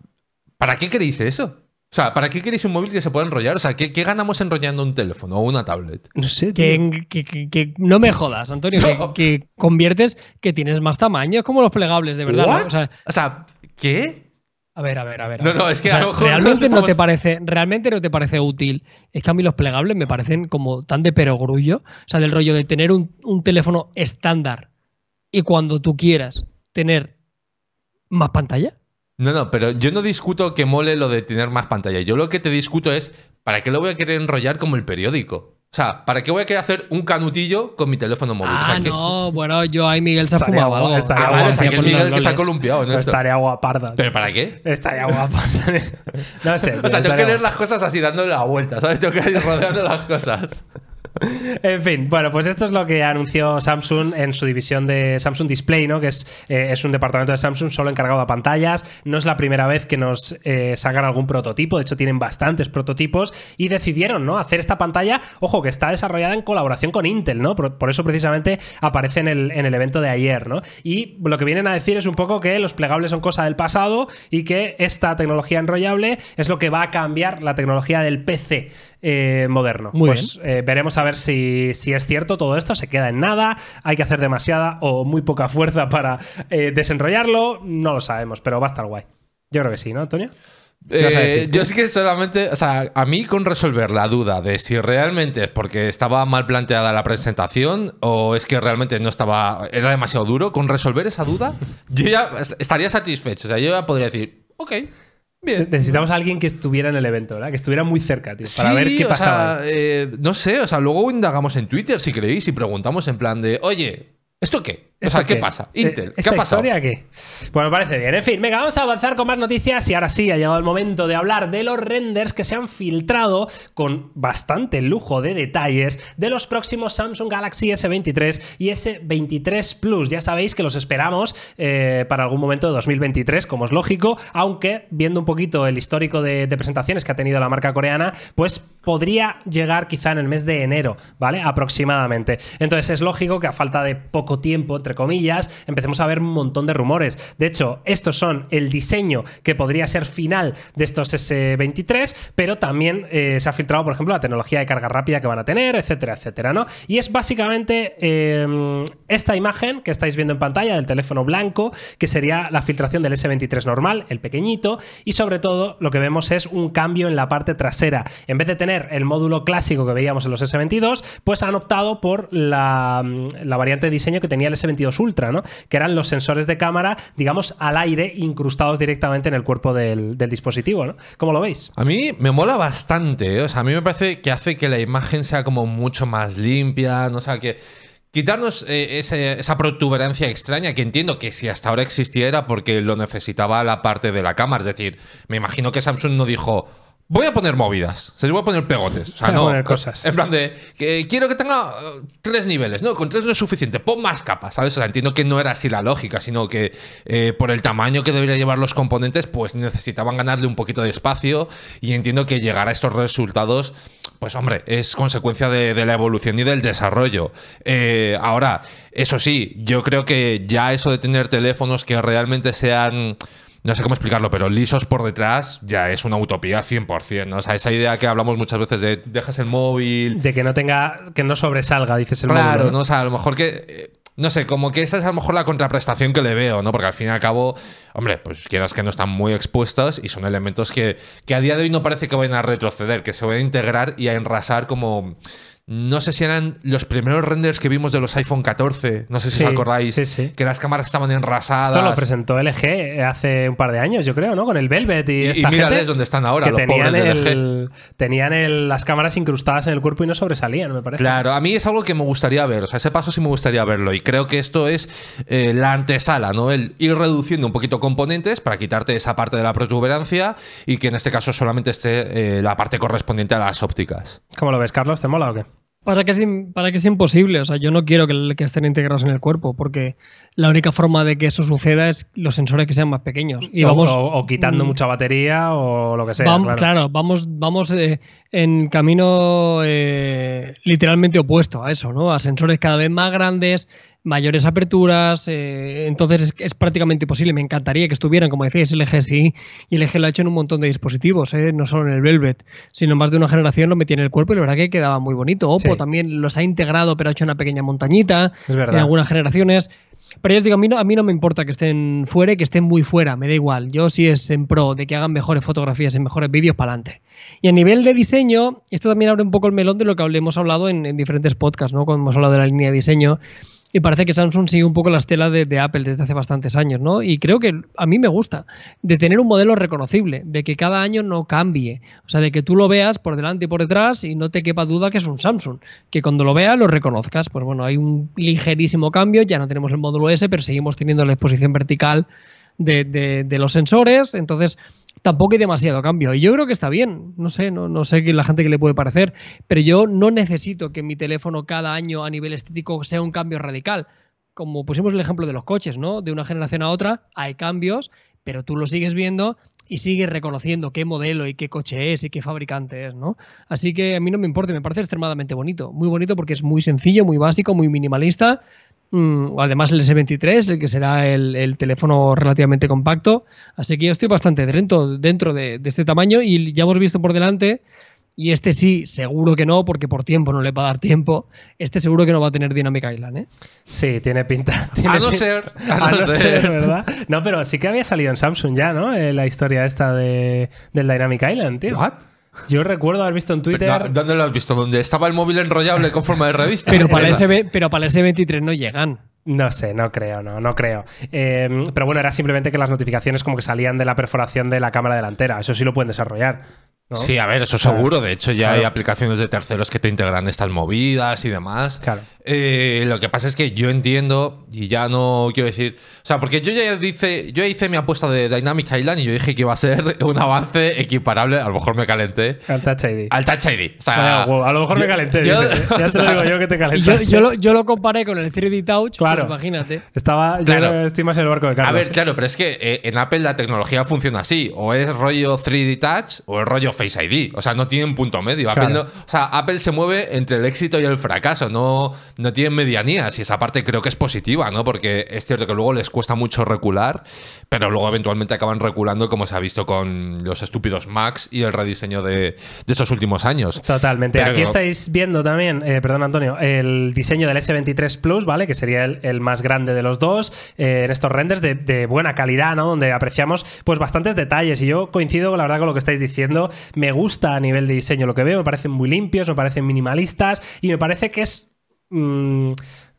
¿para qué queréis eso? O sea, ¿para qué queréis un móvil que se pueda enrollar? O sea, ¿qué, ganamos enrollando un teléfono o una tablet? No sé. Que, no me jodas, Antonio. Que, conviertes que tienes más tamaño, Es como los plegables, de verdad. O, sea, ¿qué? A ver, a ver, a ver. No, no, es que a lo mejor realmente no te parece, realmente no te parece útil. Es que a mí los plegables me parecen como tan de perogrullo. O sea, del rollo de tener un teléfono estándar y cuando tú quieras tener más pantalla. No, no, pero yo no discuto que mole lo de tener más pantalla. Yo lo que te discuto es, ¿para qué lo voy a querer enrollar como el periódico? O sea, ¿para qué voy a querer hacer un canutillo con mi teléfono móvil? Ah, no, bueno, yo ahí Miguel se ha fumado algo. ah, vale, es Miguel que se ha columpiado No Estaría ¿Pero para qué? Estaría guaparda. no sé. o sea, tengo que leer las cosas así, dándole la vuelta, ¿sabes? Tengo que ir rodeando las cosas. en fin, bueno, pues esto es lo que anunció Samsung en su división de Samsung Display, ¿no? Que es, eh, es un departamento de Samsung solo encargado de pantallas. No es la primera vez que nos eh, sacan algún prototipo, de hecho tienen bastantes prototipos y decidieron, ¿no? Hacer esta pantalla, ojo, que está desarrollada en colaboración con Intel, ¿no? Por, eso precisamente aparece en el, en el, evento de ayer, ¿no? Y lo que vienen a decir es un poco que los plegables son cosa del pasado y que esta tecnología enrollable es lo que va a cambiar la tecnología del PC. Eh, moderno. pues eh, veremos a ver si, si, es cierto todo esto, se queda en nada, hay que hacer demasiada o muy poca fuerza para eh, desenrollarlo, no lo sabemos, pero va a estar guay. Yo creo que sí, ¿no, Antonio? yo es que solamente, o sea, a mí con resolver la duda de si realmente es porque estaba mal planteada la presentación o es que realmente no estaba, era demasiado duro, con resolver esa duda, yo ya estaría satisfecho. O sea, yo ya podría decir, ok, Bien. Necesitamos a alguien que estuviera en el evento, ¿verdad? Que estuviera muy cerca, tío, para ver qué pasaba. Eh, no sé, o sea, luego indagamos en Twitter si creéis y preguntamos en plan de, oye, ¿esto qué? O ¿qué, pasa? Eh, Intel, ¿qué ha pasado? Historia aquí? Pues me parece bien. En fin, venga, vamos a avanzar con más noticias y ahora sí ha llegado el momento de hablar de los renders que se han filtrado con bastante lujo de detalles de los próximos Samsung Galaxy S23 y S23 Plus. Ya sabéis que los esperamos eh, para algún momento de 2023, como es lógico, aunque viendo un poquito el histórico de, presentaciones que ha tenido la marca coreana, pues podría llegar quizá en el mes de enero, ¿vale? Aproximadamente. Entonces es lógico que a falta de poco tiempo, comillas, empecemos a ver un montón de rumores. De hecho, estos son el diseño que podría ser final de estos S23, pero también eh, se ha filtrado, por ejemplo, la tecnología de carga rápida que van a tener, etcétera, etcétera, ¿no? Y es básicamente em, esta imagen que estáis viendo en pantalla del teléfono blanco, que sería la filtración del S23 normal, el pequeñito, y sobre todo lo que vemos es un cambio en la parte trasera. En vez de tener el módulo clásico que veíamos en los S22, pues han optado por la, la variante de diseño que tenía el S23 ultra, ¿no? Que eran los sensores de cámara, digamos, al aire incrustados directamente en el cuerpo del, dispositivo, ¿no? ¿Cómo lo veis? A mí me mola bastante, ¿eh? o sea, a mí me parece que hace que la imagen sea como mucho más limpia, no o sea, que quitarnos eh, esa protuberancia extraña que entiendo que si hasta ahora existiera porque lo necesitaba la parte de la cámara, es decir, me imagino que Samsung no dijo, Voy a poner movidas, se les voy a poner pegotes. O sea, voy no, a poner cosas. En plan de, que quiero que tenga eh, tres niveles. No, con tres no es suficiente, pon más capas, ¿sabes? O sea, entiendo que no era así la lógica, sino que eh, por el tamaño que debería llevar los componentes, pues necesitaban ganarle un poquito de espacio y entiendo que llegar a estos resultados, pues hombre, es consecuencia de, la evolución y del desarrollo. Eh, ahora, eso sí, yo creo que ya eso de tener teléfonos que realmente sean no sé cómo explicarlo, pero lisos por detrás ya es una utopía 100%, O sea, esa idea que hablamos muchas veces de dejas el móvil... De que no tenga, que no sobresalga, dices el claro, móvil. Claro, ¿no? O sea, a lo mejor que... Eh, no sé, como que esa es a lo mejor la contraprestación que le veo, ¿no? Porque al fin y al cabo, hombre, pues quieras que no están muy expuestas y son elementos que, que a día de hoy no parece que vayan a retroceder, que se van a integrar y a enrasar como... No sé si eran los primeros renders que vimos de los iPhone 14. No sé si os acordáis. Que las cámaras estaban enrasadas. Esto lo presentó LG hace un par de años, yo creo, ¿no? Con el Velvet y, y, esta y están ahora, tenían las cámaras incrustadas en el cuerpo y no sobresalían, me parece. Claro, a mí es algo que me gustaría ver. O sea, ese paso sí me gustaría verlo. Y creo que esto es eh, la antesala, ¿no? El ir reduciendo un poquito componentes para quitarte esa parte de la protuberancia y que en este caso solamente esté eh, la parte correspondiente a las ópticas. ¿Cómo lo ves, Carlos? ¿Te mola o qué? Para que, es, para que es imposible, o sea, yo no quiero que, estén integrados en el cuerpo, porque la única forma de que eso suceda es los sensores que sean más pequeños. Y o, o, quitando mm. mucha batería o lo que sea. claro. vamos, vamos eh, en camino eh, literalmente opuesto a eso, ¿no? A sensores cada vez más grandes, mayores aperturas, eh, entonces es, prácticamente imposible. Me encantaría que estuvieran, como decíais, LG sí, y LG lo ha hecho en un montón de dispositivos, eh, no solo en el Velvet, sino más de una generación lo metía en el cuerpo y la verdad que quedaba muy bonito. Oppo también los ha integrado, pero ha hecho una pequeña montañita en algunas generaciones. Pero yo os digo, a mí, no, me importa que estén fuera y que estén muy fuera, me da igual. Yo si es en pro de que hagan mejores fotografías y mejores vídeos, para adelante. Y a nivel de diseño, esto también abre un poco el melón de lo que hemos hablado en, diferentes podcasts, ¿no? Cuando hemos hablado de la línea de diseño y parece que Samsung sigue un poco la estela de, Apple desde hace bastantes años, ¿no? Y creo que a mí me gusta de tener un modelo reconocible, de que cada año no cambie, o sea, de que tú lo veas por delante y por detrás y no te quepa duda que es un Samsung, que cuando lo veas lo reconozcas. Pues bueno, hay un ligerísimo cambio, ya no tenemos el módulo S, pero seguimos teniendo la exposición vertical de los sensores, entonces tampoco hay demasiado cambio. Y yo creo que está bien. No sé, no, no sé qué la gente que le puede parecer, pero yo no necesito que mi teléfono cada año a nivel estético sea un cambio radical. Como pusimos el ejemplo de los coches, ¿no? De una generación a otra hay cambios, pero tú lo sigues viendo y sigues reconociendo qué modelo y qué coche es y qué fabricante es, ¿no? Así que a mí no me importa, me parece extremadamente bonito. Muy bonito porque es muy sencillo, muy básico, muy minimalista Mm, además el S23, el que será el, teléfono relativamente compacto. Así que yo estoy bastante dentro, dentro de, este tamaño y ya hemos visto por delante, y este sí, seguro que no, porque por tiempo no le va a dar tiempo, este seguro que no va a tener Dynamic Island. ¿eh? Sí, tiene pinta. a no ser. ¿verdad? No, pero sí que había salido en Samsung ya, ¿no? Eh, la historia esta de, del Dynamic Island, tío. Yo recuerdo haber visto en Twitter. ¿Dónde visto? Donde estaba el móvil enrollable con forma de revista. pero, para el S23 no llegan. No sé, no creo, no, no creo. Em, pero bueno, era simplemente que las notificaciones como que salían de la perforación de la cámara delantera. Eso sí lo pueden desarrollar. Sí, a ver, eso seguro. De hecho, ya hay aplicaciones de terceros que te integran estas movidas y demás. Claro. Eh, lo que pasa es que yo entiendo y ya no quiero decir. O sea, porque yo ya hice, yo hice mi apuesta de Dynamic Island y yo dije que iba a ser un avance equiparable. A lo mejor me calenté. Al Touch ID. Al Touch ID. O sea, a lo mejor me calenté. Yo, ya se lo digo yo que te calenté. Yo, yo, lo, comparé con el 3D Touch imagínate. Estaba, claro. Yo estimas el barco de Carlos. A ver, claro, pero es que eh, en Apple la tecnología funciona así. O es rollo 3D Touch o es rollo Face ID. O sea, no tienen punto medio. Apple o sea, Apple se mueve entre el éxito y el fracaso. No, no tienen medianías. Y esa parte creo que es positiva, ¿no? Porque es cierto que luego les cuesta mucho recular, pero luego eventualmente acaban reculando, como se ha visto con los estúpidos Max y el rediseño de, de estos últimos años. Totalmente. Aquí estáis viendo también, eh, perdón Antonio, el diseño del S23 Plus, ¿vale? Que sería el el más grande de los dos, eh, en estos renders de, buena calidad, ¿no? Donde apreciamos pues bastantes detalles. Y yo coincido, la verdad, con lo que estáis diciendo. Me gusta a nivel de diseño lo que veo, me parecen muy limpios, me parecen minimalistas y me parece que es... Mm,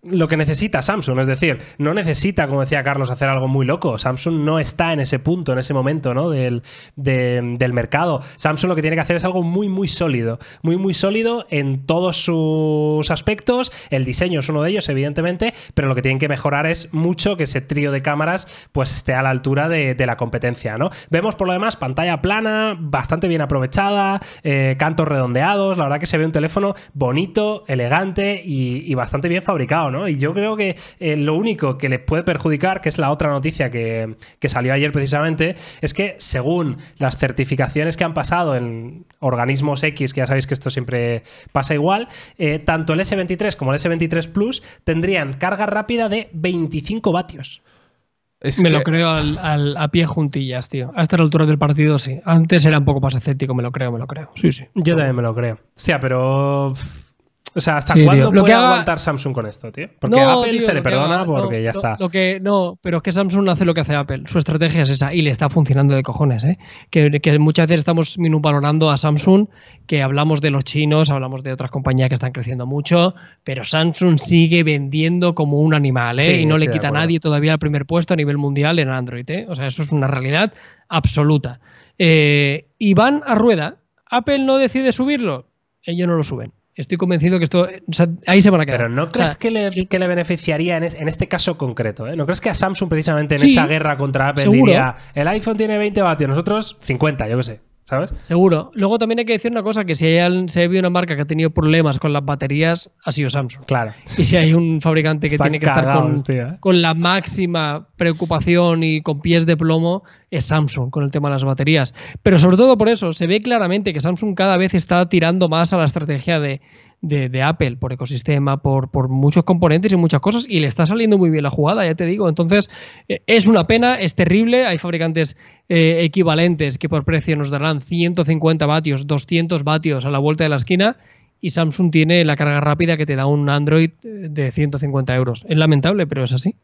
lo que necesita Samsung. Es decir, no necesita, como decía Carlos, hacer algo muy loco. Samsung no está en ese punto, en ese momento ¿no? del, del mercado. Samsung lo que tiene que hacer es algo muy, muy sólido. Muy, muy sólido en todos sus aspectos. El diseño es uno de ellos, evidentemente, pero lo que tienen que mejorar es mucho que ese trío de cámaras pues, esté a la altura de, la competencia. ¿no? Vemos, por lo demás, pantalla plana, bastante bien aprovechada, eh, cantos redondeados. La verdad que se ve un teléfono bonito, elegante y bastante bien fabricado. Y yo creo que eh, lo único que les puede perjudicar, que es la otra noticia que, salió ayer precisamente, es que según las certificaciones que han pasado en organismos X, que ya sabéis que esto siempre pasa igual, eh, tanto el S23 como el S23 Plus tendrían carga rápida de 25 vatios. me lo creo a pie juntillas, tío. Hasta la altura del partido, sí. Antes era un poco más escéptico, me lo creo, me lo creo. Sí, sí. Yo también me lo creo. O sea, pero o sea, ¿hasta cuándo puede aguantar Samsung con esto, tío? Porque Apple se le perdona porque ya está. que, no, pero es que Samsung hace lo que hace Apple. Su estrategia es esa y le está funcionando de cojones, ¿eh? Que, muchas veces estamos minusvalorando a Samsung, que hablamos de los chinos, hablamos de otras compañías que están creciendo mucho, pero Samsung sigue vendiendo como un animal, ¿eh? y no le quita a nadie todavía el primer puesto a nivel mundial en Android, ¿eh? O sea, eso es una realidad absoluta. Eh, y van a rueda. Apple no decide subirlo, ellos no lo suben estoy convencido que esto. Eh, ahí se van a quedar. Pero ¿no crees que, le, beneficiaría en, este caso concreto? Eh? ¿No crees que a Samsung, precisamente en esa guerra contra Apple, diría: el iPhone tiene 20 vatios, nosotros 50, yo qué sé? ¿Sabes? Seguro. Luego también hay que decir una cosa, que si hay, se ve una marca que ha tenido problemas con las baterías, ha sido Samsung. Claro. Y si hay un fabricante que tiene que estar ¿eh? con, la máxima preocupación y con pies de plomo, es Samsung con el tema de las baterías. Pero sobre todo por eso, se ve claramente que Samsung cada vez está tirando más a la estrategia de de, Apple, por ecosistema, por, por muchos componentes y muchas cosas, y le está saliendo muy bien la jugada, ya te digo. Entonces, eh, es una pena, es terrible. Hay fabricantes eh, equivalentes que por precio nos darán 150 vatios, 200 vatios a la vuelta de la esquina, y Samsung tiene la carga rápida que te da un Android eh, de 150 euros. Es lamentable, pero es así.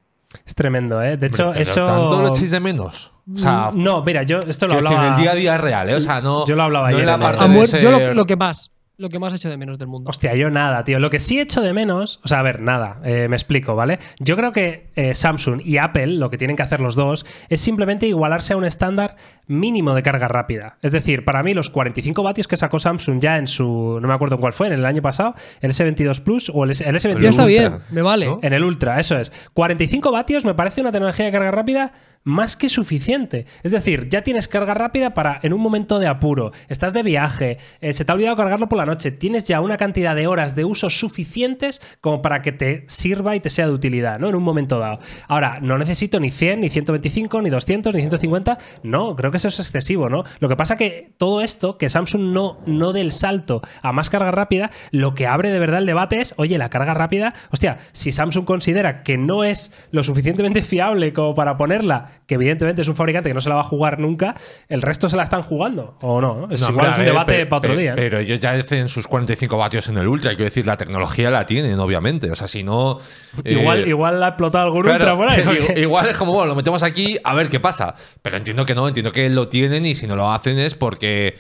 Es tremendo, ¿eh? De hecho, eso. Mm, no, mira, yo esto lo hablaba. En el día a día real, ¿eh? O sea, no. Yo lo hablaba la Yo lo, lo que más lo que más he hecho de menos del mundo. Hostia, yo nada, tío. Lo que sí he hecho de menos, o sea, a ver, nada, eh, me explico, ¿vale? Yo creo que eh, Samsung y Apple, lo que tienen que hacer los dos, es simplemente igualarse a un estándar mínimo de carga rápida. Es decir, para mí los 45 vatios que sacó Samsung ya en su, no me acuerdo cuál fue, en el año pasado, el S22 Plus o el, S, 22 Ya está bien, me vale. En el Ultra, eso es. 45 vatios me parece una tecnología de carga rápida más que suficiente. Es decir, ya tienes carga rápida para en un momento de apuro, estás de viaje, eh, se te ha olvidado cargarlo por la noche, tienes ya una cantidad de horas de uso suficientes como para que te sirva y te sea de utilidad, ¿no? En un momento dado. Ahora, no necesito ni 100, ni 125, ni 200, ni 150, no, creo que eso es excesivo, ¿no? Lo que pasa que todo esto, que Samsung no, no dé el salto a más carga rápida, lo que abre de verdad el debate es, oye, la carga rápida, hostia, si Samsung considera que no es lo suficientemente fiable como para ponerla que evidentemente es un fabricante que no se la va a jugar nunca, el resto se la están jugando, ¿o no? Es igual es un debate para otro día. Pero ellos ya hacen sus 45 vatios en el Ultra, hay que decir, la tecnología la tienen, obviamente. O sea, si no. Eh, igual, igual la ha explotado algún Ultra por ahí. Igual es como, bueno, lo metemos aquí a ver qué pasa. Pero entiendo que no, entiendo que lo tienen y si no lo hacen es porque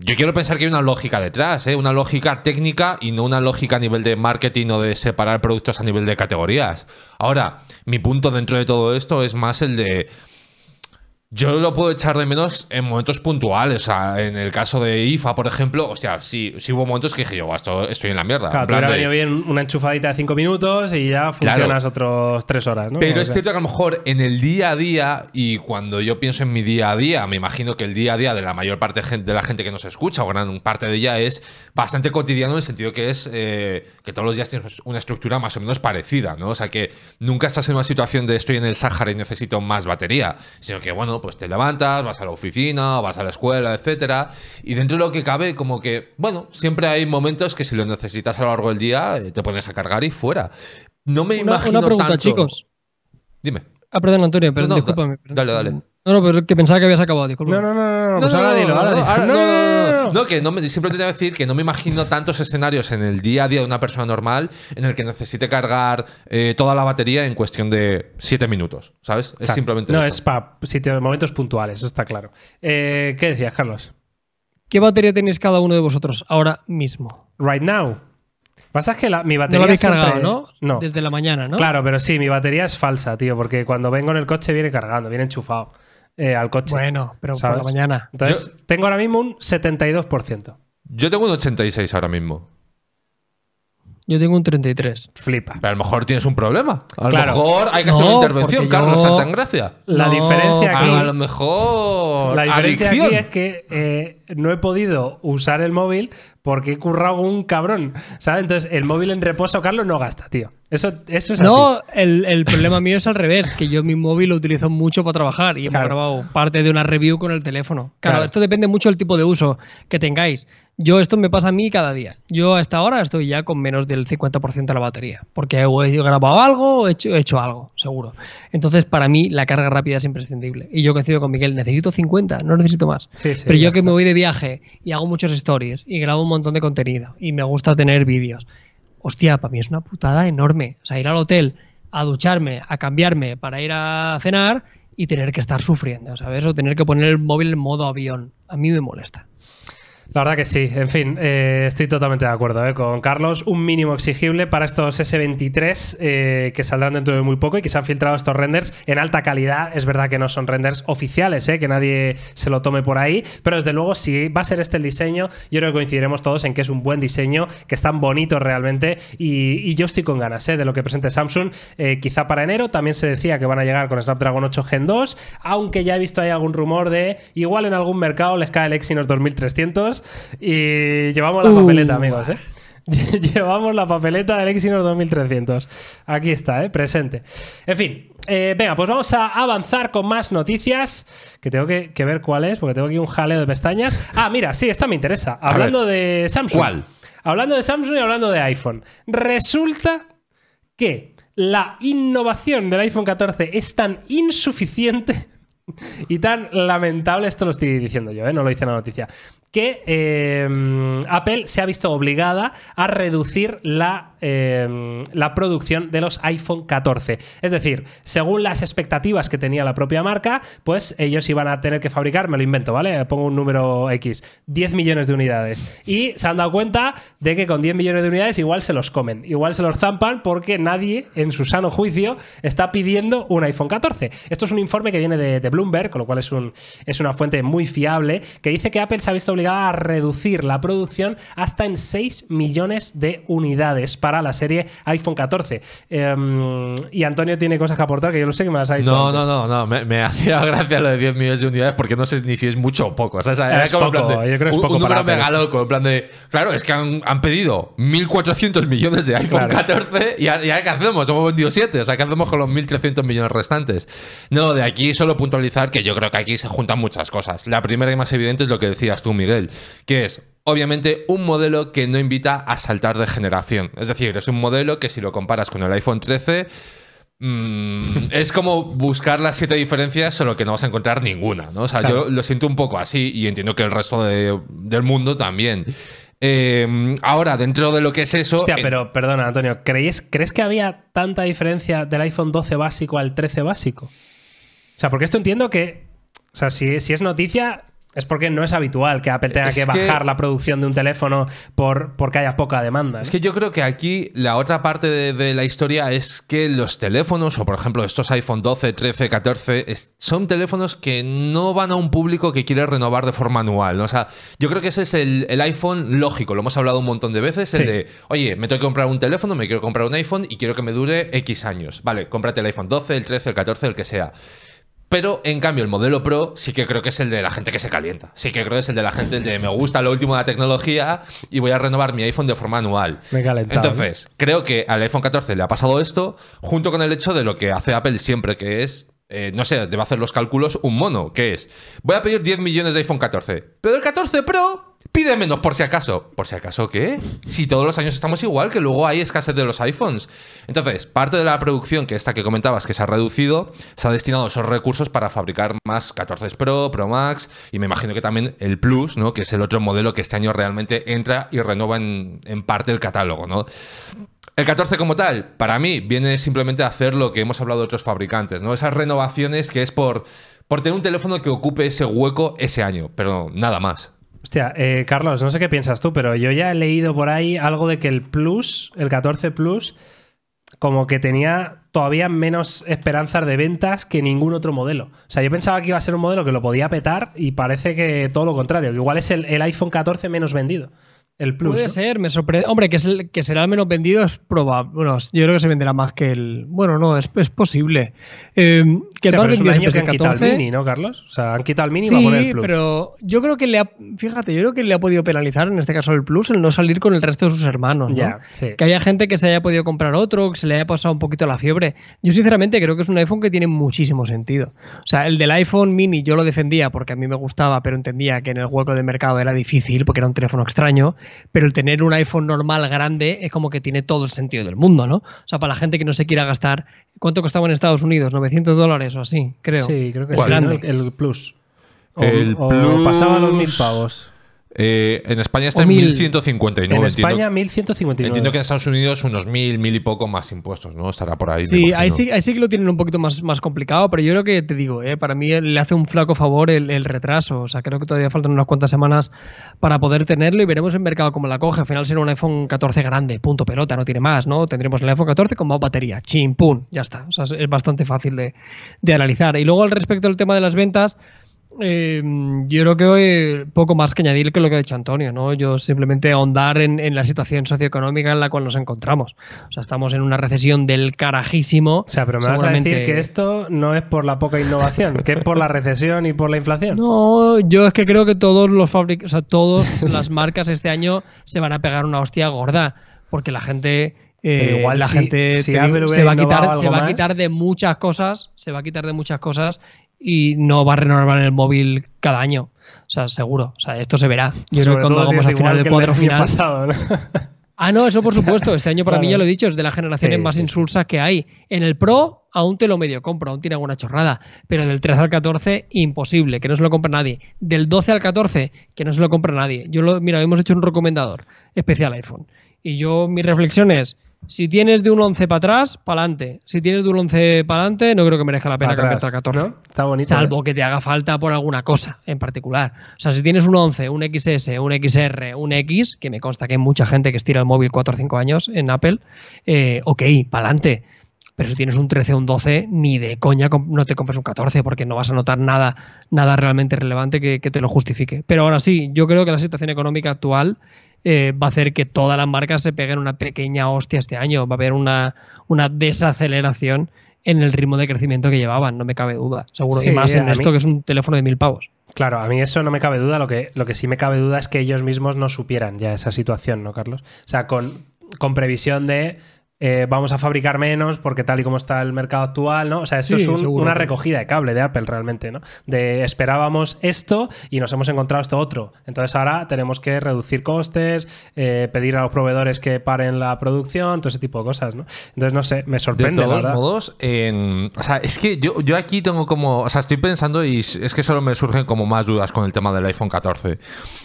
yo quiero pensar que hay una lógica detrás, ¿eh? una lógica técnica y no una lógica a nivel de marketing o de separar productos a nivel de categorías. Ahora, mi punto dentro de todo esto es más el de yo lo puedo echar de menos en momentos puntuales. O sea, en el caso de IFA, por ejemplo, o sea, sí, hubo momentos que dije yo, esto estoy en la mierda. Claro, en bien una enchufadita de cinco minutos y ya funcionas otras otros tres horas, Pero es cierto que a lo mejor en el día a día, y cuando yo pienso en mi día a día, me imagino que el día a día de la mayor parte de la gente que nos escucha, o gran parte de ella, es bastante cotidiano en el sentido que es eh, que todos los días tienes una estructura más o menos parecida, ¿no? O sea, que nunca estás en una situación de estoy en el Sahara y necesito más batería, sino que, bueno, pues te levantas, vas a la oficina, vas a la escuela, etcétera. Y dentro de lo que cabe, como que, bueno, siempre hay momentos que si lo necesitas a lo largo del día, te pones a cargar y fuera. No me imagino. Una pregunta, tanto... chicos. Dime. Ah, perdón, Antonio, perdón, discúlpame. Dale, dale. No, no, pero que pensaba que habías acabado, disculpa. No, no, no, no, pues ahora dilo, ahora dilo. No, no, no, no, que no me, siempre te voy a decir que no me imagino tantos escenarios en el día a día de una persona normal en el que necesite cargar eh, toda la batería en cuestión de 7 minutos, ¿sabes? Es simplemente No, es para momentos puntuales, está claro. Eh, ¿Qué decías, Carlos? ¿Qué batería tenéis cada uno de vosotros ahora mismo? Right now. Pasa que la, mi batería. No la habéis cargado, ¿no? ¿no? Desde la mañana, ¿no? Claro, pero sí, mi batería es falsa, tío, porque cuando vengo en el coche viene cargando, viene enchufado. Eh, al coche. Bueno, pero por la mañana. Entonces, tengo ahora mismo un 72%. Yo tengo un 86 ahora mismo. Yo tengo un 33. Flipa. Pero a lo mejor tienes un problema. A lo mejor hay que hacer una intervención, yo... Carlos Santangracia. La diferencia ah, aquí. A lo mejor. La diferencia aquí es que eh, no he podido usar el móvil porque he currado un cabrón, ¿sabes? Entonces, el móvil en reposo, Carlos, no gasta, tío. Eso, eso es así. No, el, problema mío es al revés, que yo mi móvil lo utilizo mucho para trabajar y hemos grabado parte de una review con el teléfono. Claro, esto depende mucho del tipo de uso que tengáis. Yo, esto me pasa a mí cada día. Yo hasta ahora estoy ya con menos del 50% de la batería, porque he grabado algo o he hecho, algo, seguro. Entonces, para mí, la carga rápida es imprescindible. Y yo coincido con Miguel, necesito 50, no necesito más. Pero yo que me voy de viaje y hago muchos stories y grabo un montón de contenido y me gusta tener vídeos. Hostia, para mí es una putada enorme. O sea, ir al hotel a ducharme, a cambiarme para ir a cenar y tener que estar sufriendo, ¿sabes? O tener que poner el móvil en modo avión. A mí me molesta. La verdad que sí. En fin, eh, estoy totalmente de acuerdo eh, con Carlos. Un mínimo exigible para estos S23 eh, que saldrán dentro de muy poco y que se han filtrado estos renders en alta calidad. Es verdad que no son renders oficiales, que nadie se lo tome por ahí. Pero desde luego, si va a ser este el diseño, yo creo que coincidiremos todos en que es un buen diseño, que es tan bonito realmente. Y, yo estoy con ganas de lo que presente Samsung. quizá para enero también se decía que van a llegar con Snapdragon 8 Gen 2, aunque ya he visto ahí algún rumor de igual en algún mercado les cae el Exynos 2300 y llevamos la papeleta, uh. amigos, ¿eh? Llevamos la papeleta del Exynos 2300. Aquí está, ¿eh? presente. En fin, eh, venga, pues vamos a avanzar con más noticias. Que tengo que, ver cuál es, porque tengo aquí un jaleo de pestañas. Ah, mira, sí, esta me interesa. Hablando de Samsung. ¿Cuál? Hablando de Samsung y hablando de iPhone. Resulta que la innovación del iPhone 14 es tan insuficiente y tan lamentable, esto lo estoy diciendo yo, no lo hice en la noticia, que em, Apple se ha visto obligada a reducir la, em, producción de los iPhone 14. Es decir, según las expectativas que tenía la propia marca, pues ellos iban a tener que fabricar, me lo invento, ¿vale? Pongo un número X, 10 millones de unidades. Y se han dado cuenta de que con 10 millones de unidades igual se los comen, igual se los zampan porque nadie en su sano juicio está pidiendo un iPhone 14. Esto es un informe que viene de, de Bloomberg, con lo cual es, un, es una fuente muy fiable, que dice que Apple se ha visto obligada a reducir la producción hasta en 6 millones de unidades para la serie iPhone 14. Em, y Antonio tiene cosas que aportar que yo no sé que me las dicho. No, no, no, no. Me, hacía gracia lo de 10 millones de unidades porque no sé ni si es mucho o poco. es yo creo es poco un, número megaloco, plan de. Claro, es que han, pedido 1.400 millones de iPhone 14 y ahora ¿qué hacemos? Hemos vendido 7. O sea, ¿qué hacemos con los 1.300 millones restantes? No, de aquí solo puntualizar que yo creo que aquí se juntan muchas cosas. La primera y más evidente es lo que decías tú, Miguel que es obviamente un modelo que no invita a saltar de generación. Es decir, es un modelo que si lo comparas con el iPhone 13, mm, es como buscar las siete diferencias, solo que no vas a encontrar ninguna, ¿no? O sea, yo lo siento un poco así y entiendo que el resto del mundo también. Em, ahora, dentro de lo que es eso. Hostia, pero perdona, Antonio, ¿crees, ¿crees que había tanta diferencia del iPhone 12 básico al 13 básico? O sea, porque esto entiendo que. O sea, si, si es noticia, es porque no es habitual que Apple tenga que bajar la producción de un teléfono por, porque haya poca demanda. Es que yo creo que aquí la otra parte de, la historia es que los teléfonos, o por ejemplo estos iPhone 12, 13, 14, son teléfonos que no van a un público que quiere renovar de forma anual. O sea, yo creo que ese es el, iPhone lógico, lo hemos hablado un montón de veces, el de, oye, me tengo que comprar un teléfono, me quiero comprar un iPhone y quiero que me dure X años. Vale, cómprate el iPhone 12, el 13, el 14, el que sea. Pero en cambio, el modelo pro sí que creo que es el de la gente que se calienta. Sí que creo que es el de la gente de me gusta lo último de la tecnología y voy a renovar mi iPhone de forma anual. Me calentado. Entonces, ¿eh? creo que al iPhone 14 le ha pasado esto, junto con el hecho de lo que hace Apple siempre, que es. Eh, no sé, debe hacer los cálculos un mono, que es. Voy a pedir 10 millones de iPhone 14, pero el 14 Pro Pide menos por si acaso. ¿Por si acaso qué? Si todos los años estamos igual, que luego hay escasez de los iPhones. Entonces, parte de la producción, que esta que comentabas, que se ha reducido, se ha destinado esos recursos para fabricar más 14 Pro, Pro Max y me imagino que también el Plus, ¿no? que es el otro modelo que este año realmente entra y renueva en, parte el catálogo. ¿no? El 14 como tal, para mí, viene simplemente a hacer lo que hemos hablado de otros fabricantes, ¿no? Esas renovaciones que es por tener un teléfono que ocupe ese hueco ese año, pero nada más. Hostia, eh, Carlos, no sé qué piensas tú, pero yo ya he leído por ahí algo de que el Plus, el 14 Plus, como que tenía todavía menos esperanzas de ventas que ningún otro modelo. O sea, yo pensaba que iba a ser un modelo que lo podía petar y parece que todo lo contrario, que igual es el iPhone 14 menos vendido. Plus. Puede ser, me sorprende. Hombre, que, es que será el menos vendido es probable. Bueno, yo creo que se venderá más que el. Bueno, no, es, posible. que pero han quitado el Mini, ¿no, Carlos? O sea, han quitado el Mini y poner el Plus. pero yo creo que le ha. Fíjate, yo creo que le ha podido penalizar en este caso el Plus el no salir con el resto de sus hermanos. Que haya gente que se haya podido comprar otro, que se le haya pasado un poquito la fiebre. Yo, sinceramente, creo que es un iPhone que tiene muchísimo sentido. O sea, el del iPhone Mini yo lo defendía porque a mí me gustaba, pero entendía que en el hueco de mercado era difícil porque era un teléfono extraño pero el tener un iPhone normal grande es como que tiene todo el sentido del mundo, ¿no? O sea, para la gente que no se quiera gastar, ¿cuánto costaba en Estados Unidos? 900 dólares o así, creo. Sí, creo que es el, el, Plus. el Plus pasaba los mil pavos. Eh, en España está en 1159. En España 1159. Entiendo que en Estados Unidos unos mil mil y poco más impuestos, ¿no? Estará por ahí. Sí, ahí sí, que lo tienen un poquito más, más complicado, pero yo creo que te digo, eh, para mí le hace un flaco favor el, retraso. O sea, creo que todavía faltan unas cuantas semanas para poder tenerlo y veremos el mercado cómo la coge. Al final será un iPhone 14 grande, punto pelota, no tiene más, ¿no? Tendremos el iPhone 14 con más batería, pum, ya está. O sea, es, bastante fácil de, de analizar. Y luego al respecto del tema de las ventas, Em, yo creo que hoy poco más que añadir que lo que ha dicho Antonio, ¿no? Yo simplemente ahondar en, la situación socioeconómica en la cual nos encontramos. O sea, estamos en una recesión del carajísimo. O sea, pero me vas a decir que esto no es por la poca innovación, que es por la recesión y por la inflación. No, yo es que creo que todos los fabric... o sea, todas las marcas este año se van a pegar una hostia gorda, porque la gente eh, igual la gente quitar, se va a quitar de muchas cosas, se va a quitar de muchas cosas y no va a renovar el móvil cada año. O sea, seguro. O sea, esto se verá. Yo creo final del cuadro Ah, no, eso por supuesto. Este año para mí ya lo he dicho, es de las generaciones más insulsas que hay. En el Pro aún te lo medio compro, aún tiene alguna chorrada. Pero del 13 al 14, imposible, que no se lo compre nadie. Del 12 al 14, que no se lo compre nadie. Yo lo, mira, hemos hecho un recomendador especial iPhone. Y yo, mis reflexiones, si tienes de un 11 para atrás, para adelante. Si tienes de un 11 para adelante, no creo que merezca la pena cambiarte al 14. Está salvo ¿eh? que te haga falta por alguna cosa en particular. O sea, si tienes un 11, un XS, un XR, un X, que me consta que hay mucha gente que estira el móvil 4 o 5 años en Apple, eh, ok, para adelante. Pero si tienes un 13 o un 12, ni de coña no te compres un 14 porque no vas a notar nada, nada realmente relevante que, que te lo justifique. Pero ahora sí, yo creo que la situación económica actual eh, va a hacer que todas las marcas se peguen una pequeña hostia este año. Va a haber una, una desaceleración en el ritmo de crecimiento que llevaban, no me cabe duda. Seguro. más en esto que es un teléfono de mil pavos. Claro, a mí eso no me cabe duda. Lo que, lo que sí me cabe duda es que ellos mismos no supieran ya esa situación, ¿no, Carlos? O sea, con, con previsión de eh, vamos a fabricar menos porque tal y como está el mercado actual, ¿no? O sea, esto es una recogida de cable de Apple realmente, ¿no? De esperábamos esto y nos hemos encontrado esto otro. Entonces ahora tenemos que reducir costes, eh, pedir a los proveedores que paren la producción, todo ese tipo de cosas, ¿no? Entonces, no sé, me sorprende. De todos modos, o sea, es que yo, aquí tengo como, o sea, estoy pensando y es que solo me surgen como más dudas con el tema del iPhone 14.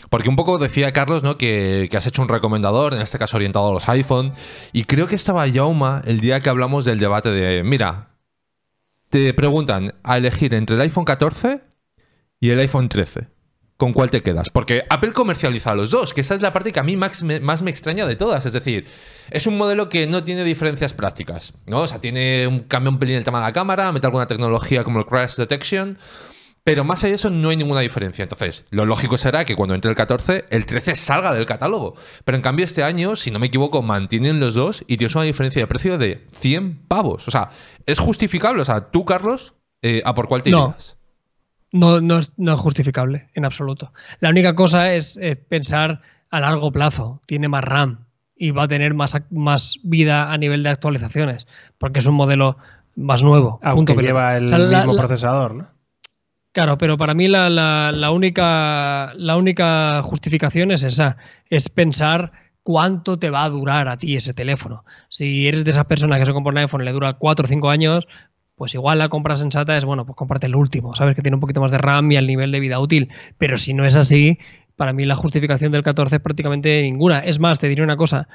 Porque un poco decía Carlos, ¿no? Que, que has hecho un recomendador, en este caso orientado a los iPhone, y creo que estaba Yauma el día que hablamos del debate de, mira, te preguntan a elegir entre el iPhone 14 y el iPhone 13. ¿Con cuál te quedas? Porque Apple comercializa los dos, que esa es la parte que a mí más me, extraña de todas. Es decir, es un modelo que no tiene diferencias prácticas, ¿no? O sea, tiene un cambio un pelín el tema de la cámara, mete alguna tecnología como el Crash Detection, pero más allá de eso no hay ninguna diferencia. Entonces, lo lógico será que cuando entre el 14, el 13 salga del catálogo. Pero en cambio este año, si no me equivoco, mantienen los dos y tienes una diferencia de precio de 100 pavos. O sea, es justificable. O sea, tú, Carlos, eh, ¿a por cuál te no. No, no es, justificable en absoluto. La única cosa es eh, pensar a largo plazo. Tiene más RAM y va a tener más, más vida a nivel de actualizaciones porque es un modelo más nuevo. Aunque lleva el mismo procesador, ¿no? Claro, pero para mí la, única, la única justificación es esa, es pensar cuánto te va a durar a ti ese teléfono. Si eres de esas personas que se compra un iPhone y le dura 4 o 5 años, pues igual la compra sensata es, bueno, pues comparte el último, sabes que tiene un poquito más de RAM y al nivel de vida útil, pero si no es así, para mí la justificación del 14 es prácticamente ninguna. Es más, te diré una cosa,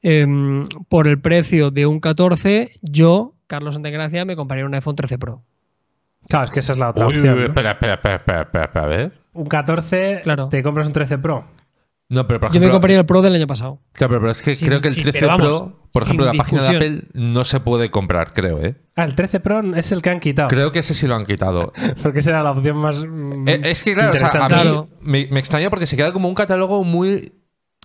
em, por el precio de un 14, yo, Carlos Santagracia, me compraría un iPhone 13 Pro. Claro, es que esa es la otra opción. Uy, Espera, espera, espera, espera, a ver. Un 14, claro. te compras un 13 Pro. No, pero por ejemplo, Yo me compraría el Pro del año pasado. Claro, pero, es que creo que el 13 Pro, por ejemplo, la página de Apple no se puede comprar, creo, ¿eh? Ah, el 13 Pro es el que han quitado. Creo que ese sí lo han quitado. porque esa era la opción más. Mm, eh, es que, claro, o sea, a mí me, extraña porque se queda como un catálogo muy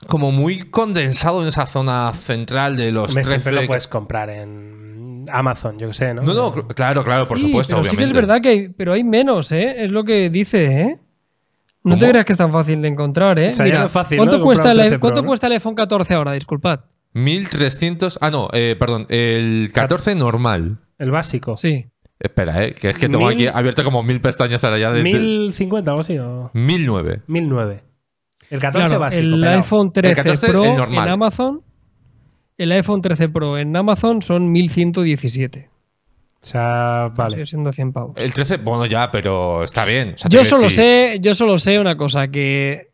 como muy condensado en esa zona central de los 13. lo puedes comprar en Amazon, yo que sé, ¿no? No, no, claro, claro, por supuesto, obviamente. Sí, que es verdad que hay, pero hay menos, ¿eh? Es lo que dice, ¿eh? No te creas que es tan fácil de encontrar, ¿eh? O no fácil, ¿cuánto, cuesta, el, ¿cuánto cuesta el iPhone 14 ahora? Disculpad. 1300. Ah, no, eh, perdón. El 14 normal. El básico. Sí. Espera, ¿eh? Que es que tengo aquí abierto como mil pestañas ahora ya. De, 1050 o así. O... 1009. 1009. El 14 básico. El iPhone 13 el Pro el normal. en Amazon el iPhone 13 Pro en Amazon son 1117. O sea, vale. siendo 100 pavos. El 13, bueno, ya, pero está bien. yo, solo sé, yo solo sé una cosa, que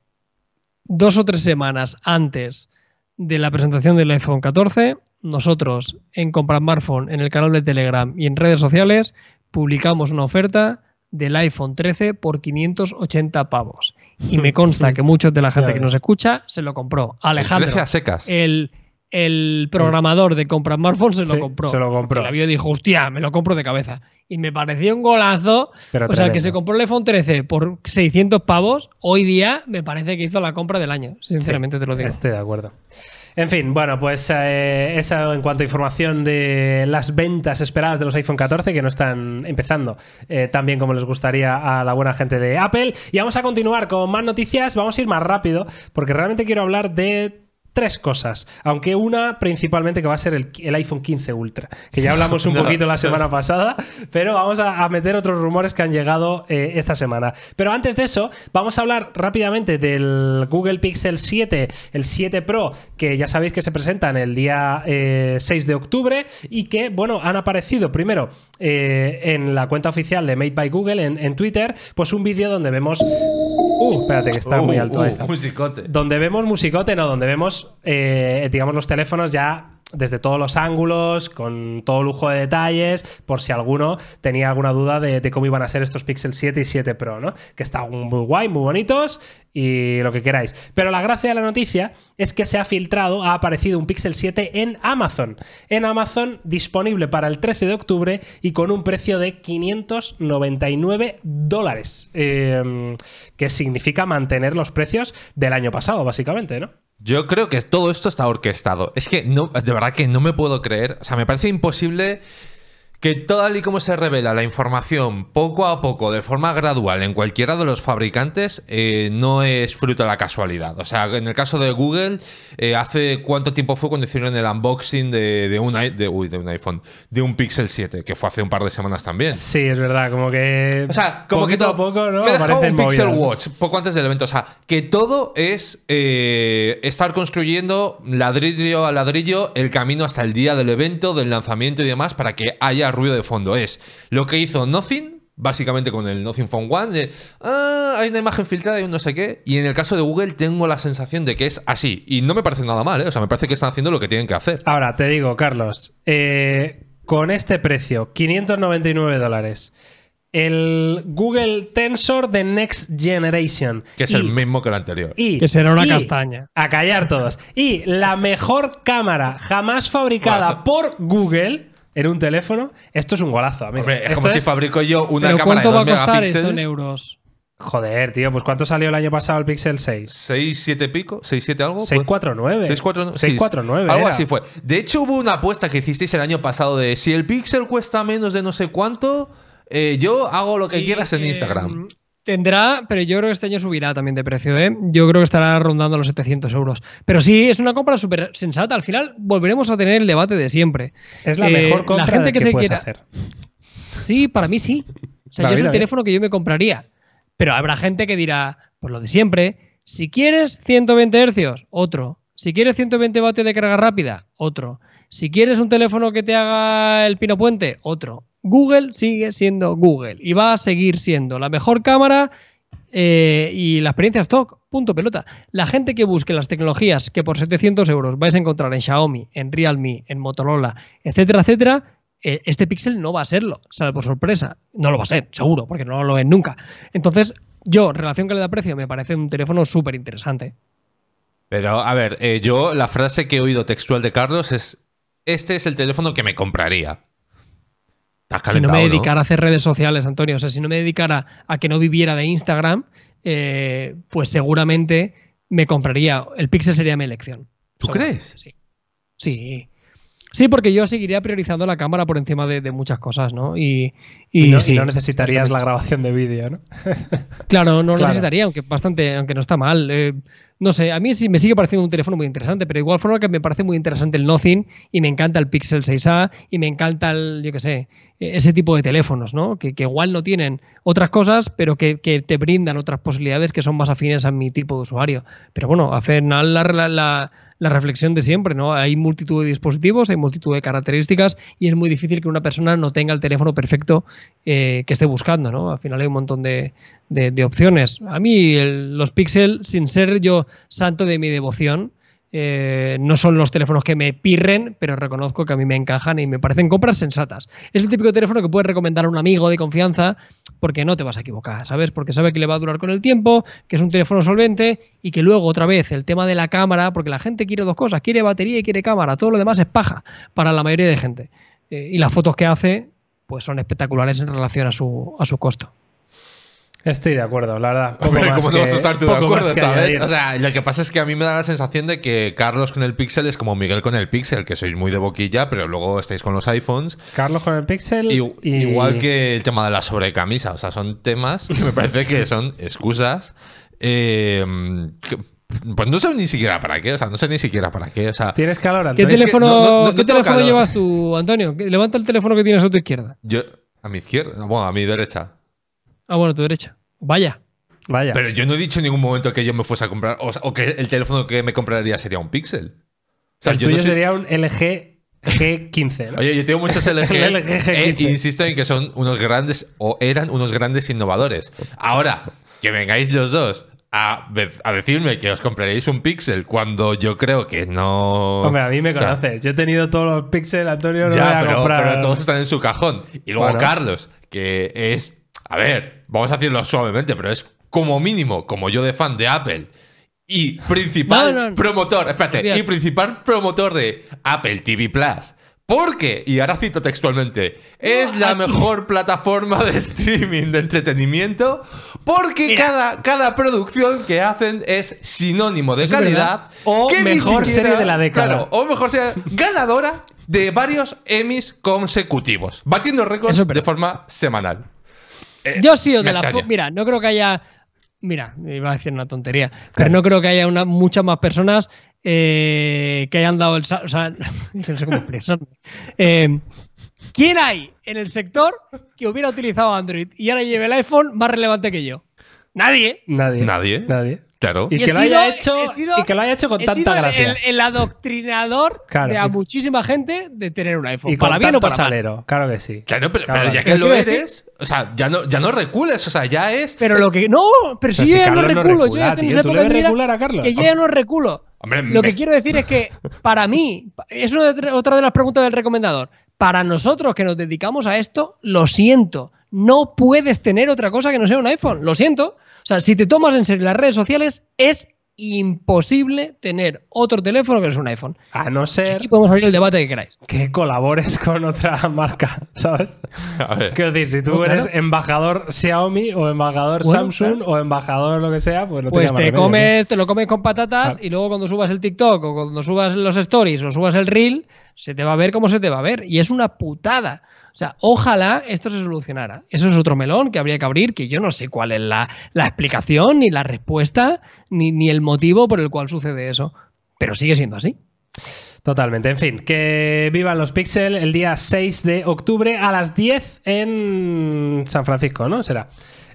dos o tres semanas antes de la presentación del iPhone 14, nosotros en Comprar Smartphone, en el canal de Telegram y en redes sociales, publicamos una oferta del iPhone 13 por 580 pavos. Y me consta que muchos de la gente que nos escucha se lo compró. Alejandro. El El, el programador de compra smartphones se lo compró. Se lo compró. La vio dijo, hostia, me lo compro de cabeza. Y me pareció un golazo. o sea, que se compró el iPhone 13 por 600 pavos, hoy día me parece que hizo la compra del año. Sinceramente te lo digo. Estoy de acuerdo. En fin, bueno, pues eh, eso en cuanto a información de las ventas esperadas de los iPhone 14 que no están empezando eh, tan bien como les gustaría a la buena gente de Apple. Y vamos a continuar con más noticias, vamos a ir más rápido porque realmente quiero hablar de tres cosas, aunque una principalmente que va a ser el, iPhone 15 Ultra, que ya hablamos un poquito la semana pasada, pero vamos a, meter otros rumores que han llegado eh, esta semana. Pero antes de eso, vamos a hablar rápidamente del Google Pixel 7, el 7 Pro, que ya sabéis que se presenta en el día 6 eh, de octubre y que, bueno, han aparecido primero eh, en la cuenta oficial de Made by Google en, Twitter, pues un vídeo donde vemos... Uh, espérate, que está uh, muy alto. Uh, ahí Donde vemos musicote, no, donde vemos eh, digamos, los teléfonos ya desde todos los ángulos, con todo lujo de detalles, por si alguno tenía alguna duda de, cómo iban a ser estos Pixel 7 y 7 Pro, ¿no? Que están muy guay, muy bonitos y lo que queráis. Pero la gracia de la noticia es que se ha filtrado, ha aparecido un Pixel 7 en Amazon. En Amazon disponible para el 13 de octubre y con un precio de 599 dólares, eh, que significa mantener los precios del año pasado, básicamente, ¿no? Yo creo que todo esto está orquestado. Es que no, de verdad que no me puedo creer. O sea, me parece imposible que tal y como se revela la información poco a poco, de forma gradual, en cualquiera de los fabricantes, eh, no es fruto de la casualidad. O sea, en el caso de Google, eh, hace cuánto tiempo fue cuando hicieron el unboxing de, un, iPhone, de un Pixel 7, que fue hace un par de semanas también. Sí, es verdad, como que... O sea, como que todo poco, ¿no? un Pixel Watch poco antes del evento. O sea, que todo es eh, estar construyendo ladrillo a ladrillo el camino hasta el día del evento, del lanzamiento y demás, para que haya ruido de fondo. Es lo que hizo Nothing, básicamente con el Nothing Phone One, ah, hay una imagen filtrada y un no sé qué. Y en el caso de Google tengo la sensación de que es así. Y no me parece nada mal, ¿eh? O sea, me parece que están haciendo lo que tienen que hacer. Ahora, te digo, Carlos, eh, con este precio, 599 dólares el Google Tensor de Next Generation. Que es el mismo que el anterior. Y, que será una castaña. A callar todos. Y la mejor cámara jamás fabricada por Google en un teléfono, esto es un golazo, amigo. Hombre, es como si fabrico yo una cámara de 2 megapíxeles. ¿Cuánto va a costar en euros? Joder, tío, pues ¿cuánto salió el año pasado el Pixel 6? 6, 7 pico, 6, 7 algo. 6, 4, 9. 6, 4, 9. Algo así fue. De hecho, hubo una apuesta que hicisteis el año pasado de si el Pixel cuesta menos de no sé cuánto, eh, yo hago lo que quieras en eh, Instagram. Tendrá, pero yo creo que este año subirá también de precio, ¿eh? Yo creo que estará rondando los 700 euros. Pero sí, es una compra súper sensata. Al final volveremos a tener el debate de siempre. Es la mejor eh, compra que, se puedes hacer. Sí, para mí sí. O sea, es el teléfono que yo me compraría. Pero habrá gente que dirá, pues lo de siempre, si quieres 120 hercios, otro. Si quieres 120 vatios de carga rápida, otro. Si quieres un teléfono que te haga el pino puente, otro. Google sigue siendo Google y va a seguir siendo la mejor cámara eh, y la experiencia stock. Punto pelota. La gente que busque las tecnologías que por 700 euros vais a encontrar en Xiaomi, en Realme, en Motorola, etcétera, etcétera, eh, este Pixel no va a serlo, Sale por sorpresa. No lo va a ser, seguro, porque no lo es nunca. Entonces, yo, relación da precio me parece un teléfono súper interesante. Pero, a ver, eh, yo la frase que he oído textual de Carlos es, este es el teléfono que me compraría. Si no me dedicara a hacer redes sociales, Antonio, o sea, si no me dedicara a que no viviera de Instagram, eh, pues seguramente me compraría, el Pixel sería mi elección. ¿Tú crees? Sí. Sí. Sí, porque yo seguiría priorizando la cámara por encima de, muchas cosas, ¿no? Y, y, no, necesitarías la grabación de vídeo, ¿no? claro, no necesitaría, aunque bastante, aunque no está mal. Eh, no sé, a mí sí me sigue pareciendo un teléfono muy interesante, pero de igual forma que me parece muy interesante el Nothing y me encanta el Pixel 6A y me encanta el, yo qué sé, e-, ese tipo de teléfonos, ¿no? Que, igual no tienen otras cosas, pero que, te brindan otras posibilidades que son más afines a mi tipo de usuario. Pero bueno, a final la, reflexión de siempre, ¿no? Hay multitud de dispositivos, hay multitud de características y es muy difícil que una persona no tenga el teléfono perfecto eh, que esté buscando, ¿no? Al final hay un montón de, de, opciones. A mí los Pixel, sin ser yo santo de mi devoción, eh, no son los teléfonos que me pirren, pero reconozco que a mí me encajan y me parecen compras sensatas. Es el típico teléfono que puedes recomendar a un amigo de confianza porque no te vas a equivocar, ¿sabes? Porque sabe que le va a durar con el tiempo, que es un teléfono solvente y que luego otra vez el tema de la cámara, porque la gente quiere dos cosas, quiere batería y quiere cámara, todo lo demás es paja para la mayoría de gente. Eh, y las fotos que hace pues son espectaculares en relación a su, a su costo. Estoy de acuerdo, la verdad. ¿cómo vas a estar tú de acuerdo, sabes? O sea, lo que pasa es que a mí me da la sensación de que Carlos con el Pixel es como Miguel con el Pixel, que sois muy de boquilla, pero luego estáis con los iPhones. Carlos con el Pixel. Y, Igual que el tema de la sobrecamisa. O sea, son temas que me parece que son excusas. Eh, pues no sé ni siquiera para qué, o sea, no sé ni siquiera para qué, o sea... ¿Tienes calor, Antonio? ¿Qué teléfono, ¿qué teléfono llevas tú, Antonio? Levanta el teléfono que tienes a tu izquierda. Yo, a mi izquierda, bueno, a mi derecha. Ah, bueno, tu derecha. Vaya. Vaya. Pero yo no he dicho en ningún momento que yo me fuese a comprar, o, que el teléfono que me compraría sería un Pixel. O el tuyo sería un LG G15. Oye, yo tengo muchos LGs e insisto en que son unos grandes, o eran unos grandes innovadores. Ahora, que vengáis los dos a, decirme que os compraréis un Pixel cuando yo creo que no. Hombre, a mí me conoces. yo he tenido todos los Pixel, Antonio no ya, pero, todos están en su cajón. Y luego Carlos, que es a ver, vamos a decirlo suavemente, pero es como mínimo, como yo de fan de Apple y principal promotor, espérate, y principal promotor de Apple TV Plus. Porque, y ahora cito textualmente, es la mejor plataforma de streaming de entretenimiento porque cada, cada producción que hacen es sinónimo de calidad. O que mejor serie de la década. Claro, o mejor sea ganadora de varios Emmys consecutivos, batiendo récords de forma semanal. Eh, yo he sido de las. Mira, no creo que haya. Mira, iba a decir una tontería, pero no creo que haya una, muchas más personas eh, que hayan dado el. O sea, no sé cómo expresarme. Eh, ¿Quién hay en el sector que hubiera utilizado Android y ahora lleve el iPhone más relevante que yo? Nadie. Nadie. Nadie. Nadie. Y, que, lo haya hecho, y que lo haya hecho con tanta gracia. El, el adoctrinador de a muchísima gente de tener un iPhone. Y para bien o para salero, claro que sí. Claro, pero, ya que lo eres, o sea, ya no, ya no recules, o sea, ya es. Pero lo que. No, pero, si, ya no reculo. recula, yo ya tío, a Carlos. Que ya no reculo lo que quiero decir es que para mí, es una otra de las preguntas del recomendador, para nosotros que nos dedicamos a esto, lo siento, no puedes tener otra cosa que no sea un iPhone, lo siento. O sea, si te tomas en serio las redes sociales, es imposible tener otro teléfono que es un iPhone. A no ser. Aquí podemos abrir el debate que queráis. Que colabores con otra marca, ¿sabes? Quiero decir, si tú pues eres embajador Xiaomi o embajador Samsung o embajador lo que sea, pues, lo pues te, comes, te lo comes con patatas ah. y luego cuando subas el TikTok o cuando subas los stories o subas el reel, se te va a ver como se te va a ver. Y es una putada. O sea, ojalá esto se solucionara. Eso es otro melón que habría que abrir, que yo no sé cuál es la, explicación, ni la respuesta, ni, el motivo por el cual sucede eso. Pero sigue siendo así. Totalmente. En fin, que vivan los Pixel el día 6 de octubre a las 10 en San Francisco, ¿no? Será.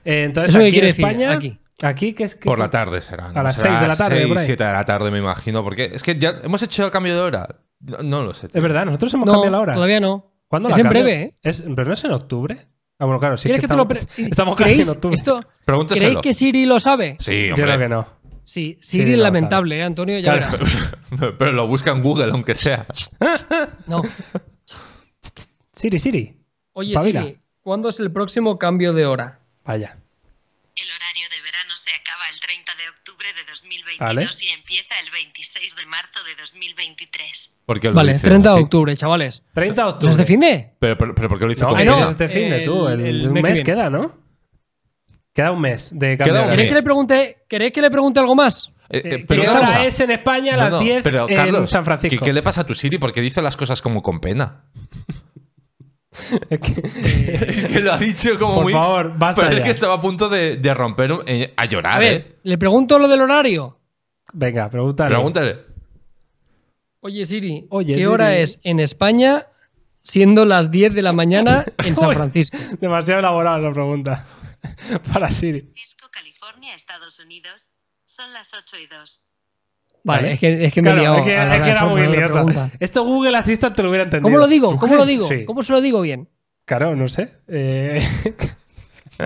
Eh, entonces, aquí en España. aquí. Aquí que es que... Por la tarde será. A las 6 de la tarde. 7 de la tarde, me imagino. Porque es que ya hemos hecho el cambio de hora. No, lo sé. Es verdad, nosotros hemos cambiado la hora. Todavía no. ¿Cuándo es la en breve, ¿eh? Es, ¿Pero no es en octubre? Ah, bueno, claro, sí que, estamos, lo estamos casi en octubre. ¿Creéis que Siri lo sabe? Sí, hombre. Yo creo que no. Sí, Siri es lamentable, ¿eh, Antonio? Ya claro, pero, lo busca en Google, aunque sea. No. Siri, Siri. Oye, Siri, ¿cuándo es el próximo cambio de hora? Vaya. El horario de verano se acaba el 30 de octubre de 2022 y marzo de 2023. vale, 30 de octubre, chavales. 30 de octubre. ¿Desde define? Pero, pero, ¿por qué lo hizo? no, no, tú? El, mes, queda, ¿no? Queda un mes de ¿Queréis, Que le pregunte, que le pregunte algo más? Eh, eh, eh, pero ¿Qué es en España a las 10 en San Francisco? ¿qué, le pasa a tu Siri? Porque dice las cosas como con pena. es, que, lo ha dicho como muy. Por favor, basta. Pero es que estaba a punto de, romper a llorar. A ver, ¿le pregunto lo del horario? Venga, pregúntale. Pregúntale. Oye Siri, Oye, ¿qué hora es en España siendo las 10 de la mañana en San Francisco? demasiado elaborada la pregunta para Siri. Francisco, California, Estados Unidos, son las 8 y 2. Vale, es que, es que me liado, Es que, es que era muy liosa. Esto Google Assistant te lo hubiera entendido. ¿Cómo lo digo? ¿Cómo lo digo? ¿Cómo se lo digo bien? Claro, no sé. Eh,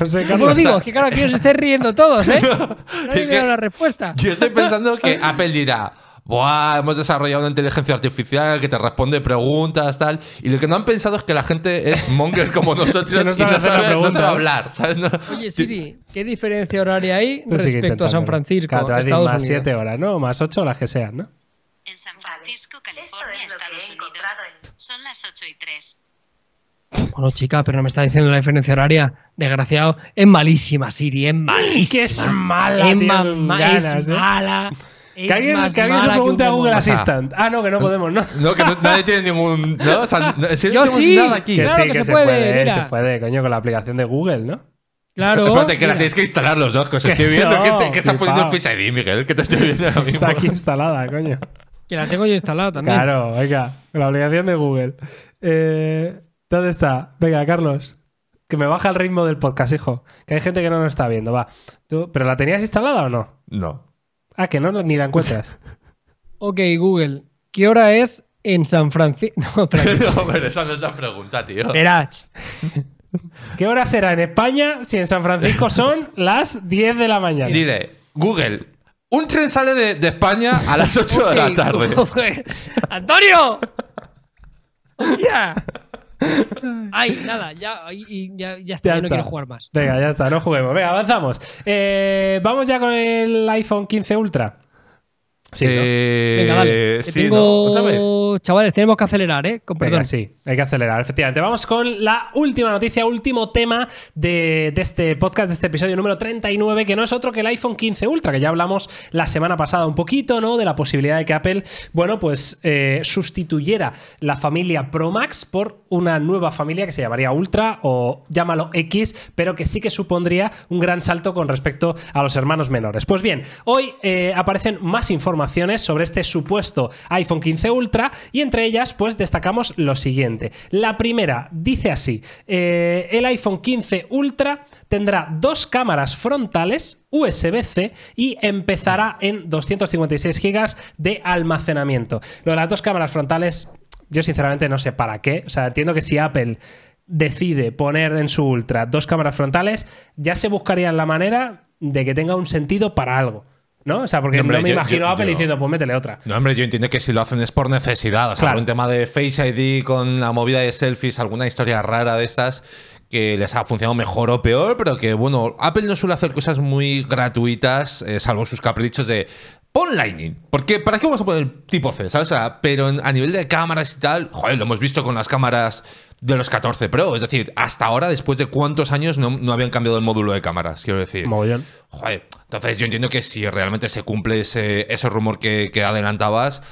no sé, Carlos. lo digo, es que claro, aquí os estáis riendo todos, ¿eh? No, no es la respuesta. Yo estoy pensando que Apple dirá, Buah, hemos desarrollado una inteligencia artificial que te responde preguntas, tal. Y lo que no han pensado es que la gente es monger como nosotros y no sabe, no hablar. ¿sabes? Oye, Siri, ¿qué diferencia horaria hay respecto a San Francisco? te vas más 7 horas, ¿no? Más 8, las que sean, ¿no? En San Francisco, California, Estados Unidos, son las 8 y 3. Bueno, chica, pero no me está diciendo la diferencia horaria. Desgraciado. Es malísima, Siri. Es malísima. Que es mala. Es, ¿eh? mala que alguien, que se pregunte a Google Assistant. Ah, no, que no podemos, ¿no? No, que nadie tiene ningún. No, o sea, no, si no tenemos nada aquí. Que sí, que, se, puede, ¿eh? se puede, coño, con la aplicación de Google, ¿no? Claro. Espérate, que la tienes que instalar los dos, que os estoy viendo. ¿Qué que, estás poniendo el Face ID, Miguel? Que te estoy viendo ahora mismo. Está aquí instalada, coño. Que la tengo yo instalada también. Claro, venga, la aplicación de Google. Eh, ¿Dónde está? Venga, Carlos. Que me baja el ritmo del podcast, hijo. Que hay gente que no nos está viendo, va. ¿Pero la tenías instalada o no? No. Ah, que no ni la encuentras. ok, Google, ¿qué hora es en San Francisco? No, pero esa no es la pregunta, tío. ¿Qué hora será en España si en San Francisco son las 10 de la mañana? Dile, Google, un tren sale de, España a las 8 de la tarde. ¡Antonio! ¡Hostia! Ay, nada, ya, ya, ya, está, ya, no quiero jugar más. Venga, ya está, no juguemos. Venga, avanzamos. Eh, vamos ya con el iPhone 15 Ultra. Sí, eh, Venga, dale. Sí, eh, Chavales, tenemos que acelerar, ¿eh? Con sí, hay que acelerar, efectivamente. Vamos con la última noticia, último tema de, este podcast, de este episodio número 39, que no es otro que el iPhone 15 Ultra, que ya hablamos la semana pasada un poquito, ¿no? De la posibilidad de que Apple, bueno, pues eh, sustituyera la familia Pro Max por una nueva familia que se llamaría Ultra o llámalo X, pero que sí que supondría un gran salto con respecto a los hermanos menores. Pues bien, hoy aparecen más informes sobre este supuesto iPhone 15 Ultra y entre ellas pues destacamos lo siguiente. La primera dice así, eh, el iPhone 15 Ultra tendrá dos cámaras frontales USB-C y empezará en 256 GB de almacenamiento. Lo de las dos cámaras frontales, yo sinceramente no sé para qué. O sea, entiendo que si Apple decide poner en su Ultra dos cámaras frontales, ya se buscarían la manera de que tenga un sentido para algo. ¿No? O sea, porque no, me imagino Apple diciendo, pues métele otra. No, hombre, yo entiendo que si lo hacen es por necesidad. O sea, claro. un tema de Face ID con la movida de selfies, alguna historia rara de estas que les ha funcionado mejor o peor, pero que, bueno, Apple no suele hacer cosas muy gratuitas, eh, salvo sus caprichos de Pon Lightning, porque ¿para qué vamos a poner tipo C? ¿sabes? O sea, pero a nivel de cámaras y tal, joder, lo hemos visto con las cámaras de los 14 Pro. Es decir, hasta ahora, después de cuántos años, no, habían cambiado el módulo de cámaras, quiero decir. Joder. Entonces, yo entiendo que si realmente se cumple ese, ese rumor que, que adelantabas,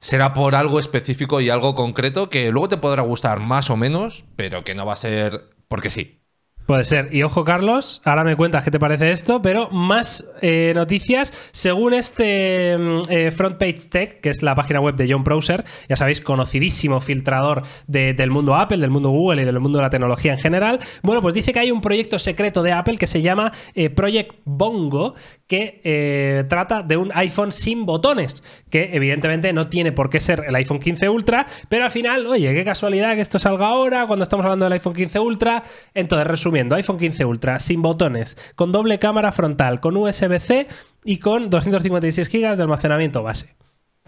será por algo específico y algo concreto que luego te podrá gustar más o menos, pero que no va a ser porque sí. Puede ser. Y ojo, Carlos, ahora me cuentas qué te parece esto, pero más eh, noticias. Según este mm, eh, Front Page Tech, que es la página web de John Browser, ya sabéis, conocidísimo filtrador del mundo Apple, del mundo Google y del mundo de la tecnología en general. Bueno, pues dice que hay un proyecto secreto de Apple que se llama eh, Project Bongo, que eh, trata de un iPhone sin botones, que evidentemente no tiene por qué ser el iPhone 15 Ultra, pero al final, oye, qué casualidad que esto salga ahora cuando estamos hablando del iPhone 15 Ultra. Entonces, resumiendo, iPhone 15 Ultra sin botones, con doble cámara frontal, con USB-C y con 256 GB de almacenamiento base.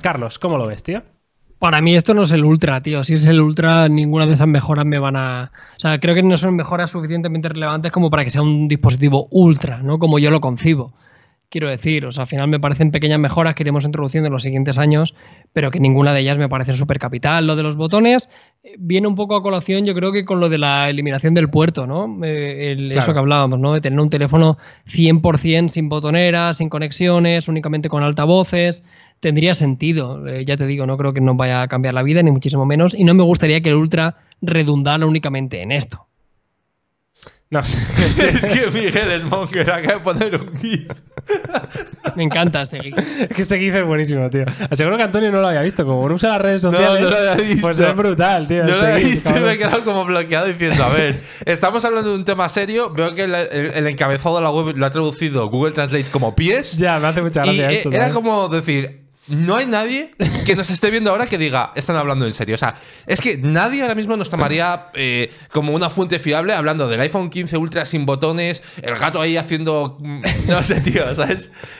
Carlos, ¿cómo lo ves, tío? Para mí esto no es el ultra, tío. Si es el ultra, ninguna de esas mejoras me van a... O sea, creo que no son mejoras suficientemente relevantes como para que sea un dispositivo ultra, ¿no? Como yo lo concibo. Quiero decir, o al final me parecen pequeñas mejoras que iremos introduciendo en los siguientes años, pero que ninguna de ellas me parece súper capital. Lo de los botones eh, viene un poco a colación, yo creo que con lo de la eliminación del puerto, ¿no? Eh, eso que hablábamos, ¿no? De tener un teléfono 100% sin botoneras, sin conexiones, únicamente con altavoces. Tendría sentido, eh, ya te digo, no creo que nos vaya a cambiar la vida, ni muchísimo menos, y no me gustaría que el Ultra redundara únicamente en esto. No sé. es que Miguel es monger, acaba de poner un GIF. Me encanta este GIF. Es que este GIF es buenísimo, tío. seguro que Antonio no lo había visto. Como no usa las redes sociales, no, no lo había visto. pues es brutal, tío. No lo este había visto y me he quedado como bloqueado diciendo, a ver, estamos hablando de un tema serio. Veo que el, encabezado de la web lo ha traducido Google Translate como pies. Ya, me hace mucha gracia y eh, esto. Era como decir, no hay nadie que nos esté viendo ahora que diga, están hablando en serio. O sea, es que nadie ahora mismo nos tomaría eh, como una fuente fiable hablando del iPhone 15 Ultra sin botones, el gato ahí haciendo. Mm, no sé, tío, o sea,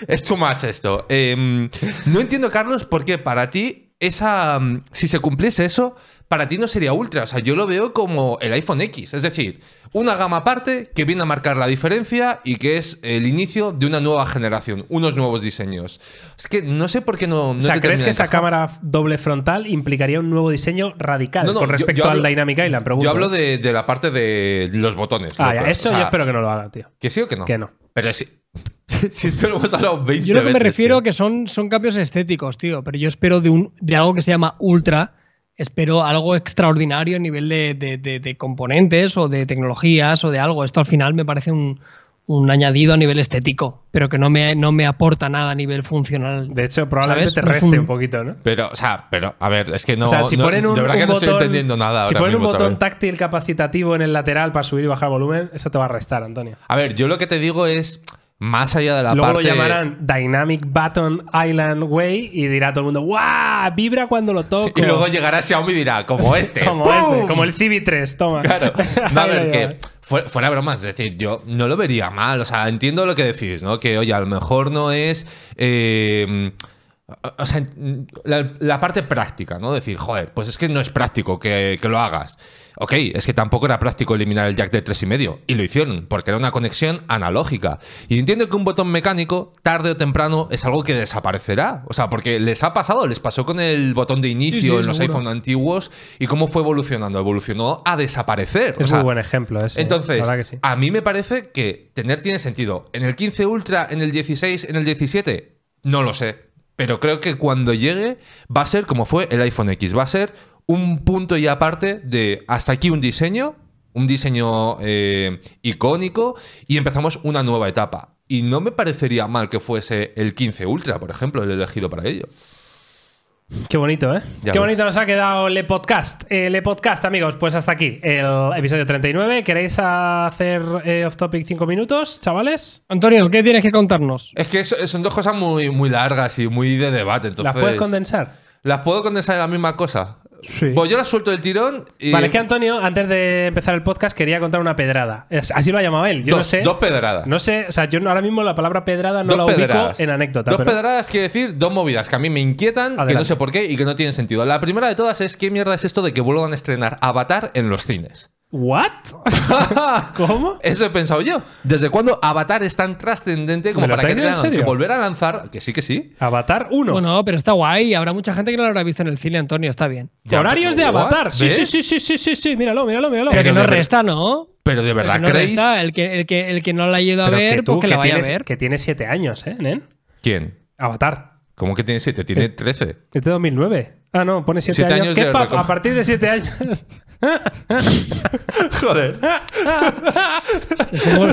Es too much esto. Em, no entiendo, Carlos, por qué para ti, esa. Mm, si se cumpliese eso, para ti no sería ultra. O sea, yo lo veo como el iPhone X. Es decir, una gama aparte que viene a marcar la diferencia y que es el inicio de una nueva generación, unos nuevos diseños. Es que no sé por qué no. o sea, ¿crees que esa cámara doble frontal implicaría un nuevo diseño radical con respecto a la dinámica? al Dynamic Island? Yo hablo ¿eh? de, la parte de los botones. Ah, eso yo espero que no lo haga, tío. ¿Que sí o que no? Que no. Pero Si, esto lo hemos hablado 20 Yo lo que me refiero a que son, son cambios estéticos, tío. Pero yo espero de, un, de algo que se llama Ultra espero algo extraordinario a nivel de, componentes o de tecnologías o de algo. Esto al final me parece un, añadido a nivel estético, pero que no me, no me, aporta nada a nivel funcional. De hecho, probablemente te pues reste un... poquito, ¿no? Pero, o sea, pero, a ver, es que no. si ponen un, botón, nada. un botón táctil capacitativo en el lateral para subir y bajar volumen, eso te va a restar, Antonio. A ver, yo lo que te digo es más allá de la Luego parte... lo llamarán Dynamic Button Island Way y dirá todo el mundo, ¡guau! Vibra cuando lo toco. Y luego llegará Xiaomi y dirá, como este. como este, como el CB3, toma. Claro. a ver, que fuera broma, es decir, yo no lo vería mal. O sea, entiendo lo que decís, ¿no? Que, oye, a lo mejor no es... Eh, o sea, la, parte práctica, ¿no? Decir, joder, pues es que no es práctico que, lo hagas. Ok, es que tampoco era práctico eliminar el jack de 3,5. Y lo hicieron, porque era una conexión analógica. Y entiendo que un botón mecánico, tarde o temprano, es algo que desaparecerá. O sea, porque les ha pasado, les pasó con el botón de inicio en los iPhone antiguos y cómo fue evolucionando. Evolucionó a desaparecer. Es un buen ejemplo ese. Entonces, a mí me parece que tener tiene sentido. En el 15 Ultra, en el 16, en el 17, no lo sé. Pero creo que cuando llegue va a ser como fue el iPhone X, va a ser un punto y aparte de hasta aquí un diseño, un diseño eh, icónico y empezamos una nueva etapa. Y no me parecería mal que fuese el 15 Ultra, por ejemplo, el elegido para ello. Qué bonito, ¿eh? Qué bonito nos ha quedado el podcast. El eh, podcast, amigos, pues hasta aquí el episodio 39. ¿Queréis hacer eh, off topic cinco minutos, chavales? Antonio, ¿qué tienes que contarnos? Es que son dos cosas muy, muy largas y muy de debate. Entonces, ¿Las puedes condensar? ¿Las puedo condensar en la misma cosa? Pues yo la suelto del tirón. Vale, es que Antonio, antes de empezar el podcast, quería contar una pedrada. Así lo ha llamado él. Yo no sé. Dos pedradas. No sé, o sea, yo ahora mismo la palabra pedrada no la ubico en anécdota. Dos pedradas quiere decir dos movidas que a mí me inquietan, que no sé por qué y que no tienen sentido. La primera de todas es: ¿qué mierda es esto de que vuelvan a estrenar Avatar en los cines? ¿What? ¿Cómo? Eso he pensado yo. ¿Desde cuándo Avatar es tan trascendente como para que tengan que volver a lanzar? Que sí, que sí. Avatar 1. Bueno, pero está guay. Habrá mucha gente que no lo habrá visto en el cine, Antonio. Está bien. Horarios de Avatar. Sí, sí, sí, sí, sí, sí, sí. Míralo, míralo, míralo. Pero, que no resta, ¿no? Pero de verdad, ¿creéis? el, que, el, que, no la ha ido a ver, pues que la vaya a ver. Que tiene 7 años, ¿eh, Nen? ¿Quién? Avatar. ¿Cómo que tiene 7? Tiene 13. Eh, es de 2009. Ah, no, pone 7 años. ¿Qué a partir de 7 años. Joder.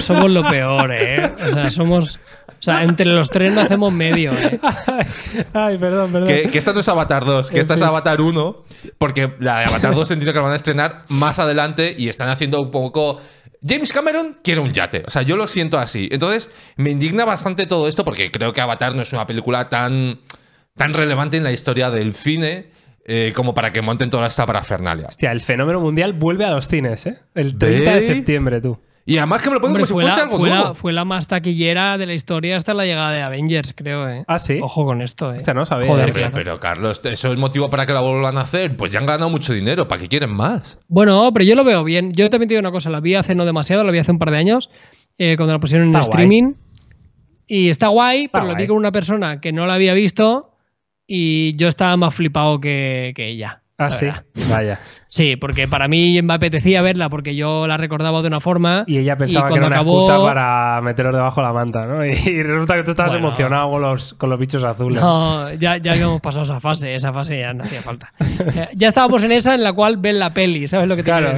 somos, lo peor, ¿eh? O sea, somos. O sea, entre los tres no hacemos medio, ¿eh? Ay, perdón, perdón. Que, esta no es Avatar 2, que esta es Avatar 1, porque la de Avatar 2 entiendo que la van a estrenar más adelante y están haciendo un poco. James Cameron quiere un yate. O sea, yo lo siento así. Entonces, me indigna bastante todo esto porque creo que Avatar no es una película tan tan relevante en la historia del cine eh, como para que monten toda esta parafernalia. Hostia, el fenómeno mundial vuelve a los cines, ¿eh? El 30 de septiembre, tú. Y además que me lo pongo como si algo fue nuevo. La, fue la más taquillera de la historia hasta la llegada de Avengers, creo, ¿eh? Ah, sí. Ojo con esto, ¿eh? no sabía. Joder, pero, Carlos, ¿eso es motivo para que la vuelvan a hacer? Pues ya han ganado mucho dinero, ¿para qué quieren más? Bueno, pero yo lo veo bien. Yo también te digo una cosa, la vi hace no demasiado, la vi hace un par de años, eh, cuando la pusieron en streaming. Y está guay, pero lo vi con una persona que no la había visto y yo estaba más flipado que, ella. Ah, sí, vaya. Sí, porque para mí me apetecía verla porque yo la recordaba de una forma. Y ella pensaba que era una excusa para meteros debajo de la manta, ¿no? Y, resulta que tú estabas emocionado con los, con los bichos azules. No, ya, habíamos pasado esa fase, esa fase ya no hacía falta. Eh, ya, estábamos en esa en la cual ven la peli, ¿sabes lo que te claro,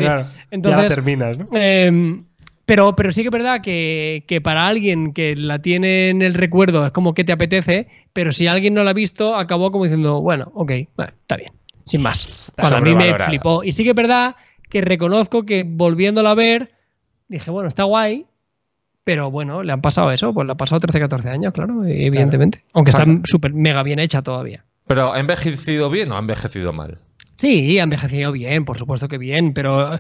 Entonces, ya la terminas, ¿no? Em, pero, pero sí que es verdad que, para alguien que la tiene en el recuerdo es como que te apetece, pero si alguien no la ha visto, acabó como diciendo, bueno, ok, está bien, sin más. para a mí me flipó. Y sí que es verdad que reconozco que volviéndola a ver, dije, bueno, está guay, pero bueno, le han pasado eso, pues le han pasado 13, 14 años, claro, evidentemente. Aunque está súper mega bien hecha todavía. ¿Pero ha envejecido bien o ha envejecido mal? Sí, ha envejecido bien, por supuesto que bien, pero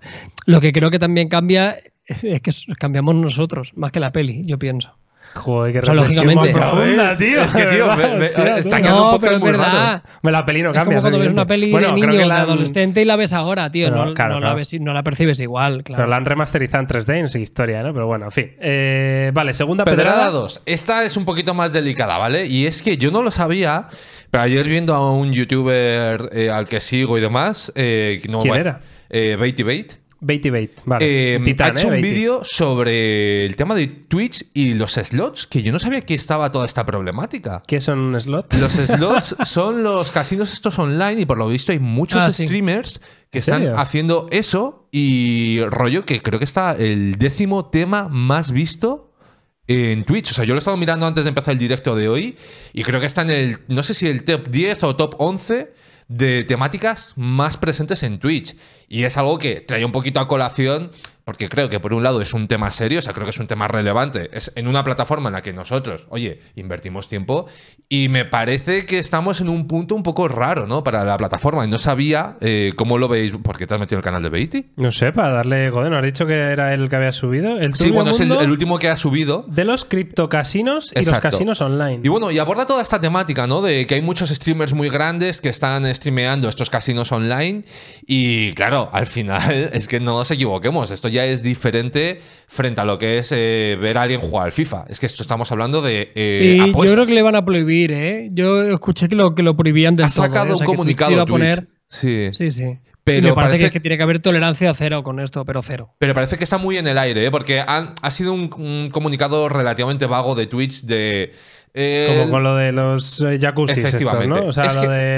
lo que creo que también cambia es, que cambiamos nosotros, más que la peli, yo pienso. Joder, qué reflexión profunda, tío. Es que, tío, está quedando no, un muy raro. Me la peli no cambia. Es como cuando ves una peli de niño, la... adolescente y la ves ahora, tío. no, La ves, no, La percibes igual, claro. Pero la han remasterizado en 3D en su historia, ¿no? Pero bueno, en fin. Eh, vale, segunda pedrada. Pedrada 2. Esta es un poquito más delicada, ¿vale? Y es que yo no lo sabía, pero ayer viendo a un youtuber eh, al que sigo y demás… Eh, no, ¿Quién era? Eh, Bait Bait. Bait Bait, vale. Eh, ha hecho eh, un vídeo sobre el tema de Twitch y los slots, que yo no sabía que estaba toda esta problemática. ¿Qué son un slot? Los slots son los casinos estos online y por lo visto hay muchos ah, streamers que están haciendo eso y rollo que creo que está el décimo tema más visto en Twitch. O sea, yo lo he estado mirando antes de empezar el directo de hoy y creo que está en el, no sé si el top 10 o top 11 de temáticas más presentes en Twitch. Y es algo que trae un poquito a colación porque creo que por un lado es un tema serio, o sea, creo que es un tema relevante, es en una plataforma en la que nosotros, oye, invertimos tiempo y me parece que estamos en un punto un poco raro, ¿no? Para la plataforma y no sabía eh, cómo lo veis, porque te has metido en el canal de Beity? No sé, para darle godeno, ¿no has dicho que era el que había subido? ¿El sí, bueno, es el, último que ha subido. De los criptocasinos y los casinos online. Y bueno, y aborda toda esta temática, ¿no? De que hay muchos streamers muy grandes que están streameando estos casinos online y claro, al final es que no nos equivoquemos, esto ya es diferente frente a lo que es eh, ver a alguien jugar al FIFA. Es que esto estamos hablando de eh, sí, Yo creo que le van a prohibir, ¿eh? Yo escuché que lo, que lo prohibían de Ha ¿eh? sacado un comunicado Twitch. A poner... Sí. sí, sí. Pero parece, Que, tiene que haber tolerancia cero con esto, pero cero. Pero parece que está muy en el aire, ¿eh? porque ha sido un, comunicado relativamente vago de Twitch de. Como con lo de los jacuzzis. Efectivamente.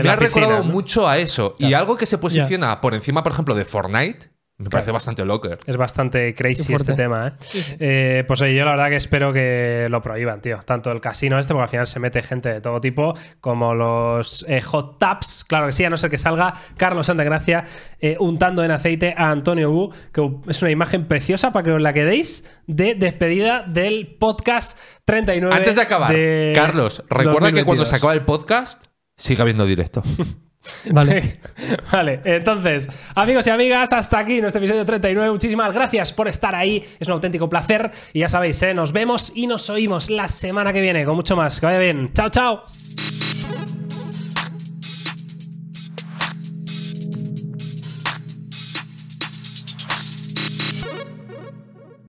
me ha recordado mucho a eso. Y algo que se posiciona por encima, por ejemplo, de Fortnite, me parece bastante locker. Es bastante crazy este tema, ¿eh? ¿eh? Pues oye, yo la verdad que espero que lo prohíban, tío. Tanto el casino este, porque al final se mete gente de todo tipo, como los eh, hot taps, claro que sí, a no ser que salga Carlos Santagracia Gracia eh, untando en aceite a Antonio Wu, que es una imagen preciosa para que os la quedéis de despedida del podcast 39. Antes de acabar, Carlos, recuerda que cuando se acaba el podcast, sigue habiendo directo. Vale. vale, entonces, amigos y amigas, hasta aquí nuestro episodio 39. Muchísimas gracias por estar ahí, es un auténtico placer. Y ya sabéis, ¿eh? nos vemos y nos oímos la semana que viene con mucho más. Que vaya bien. Chao, chao.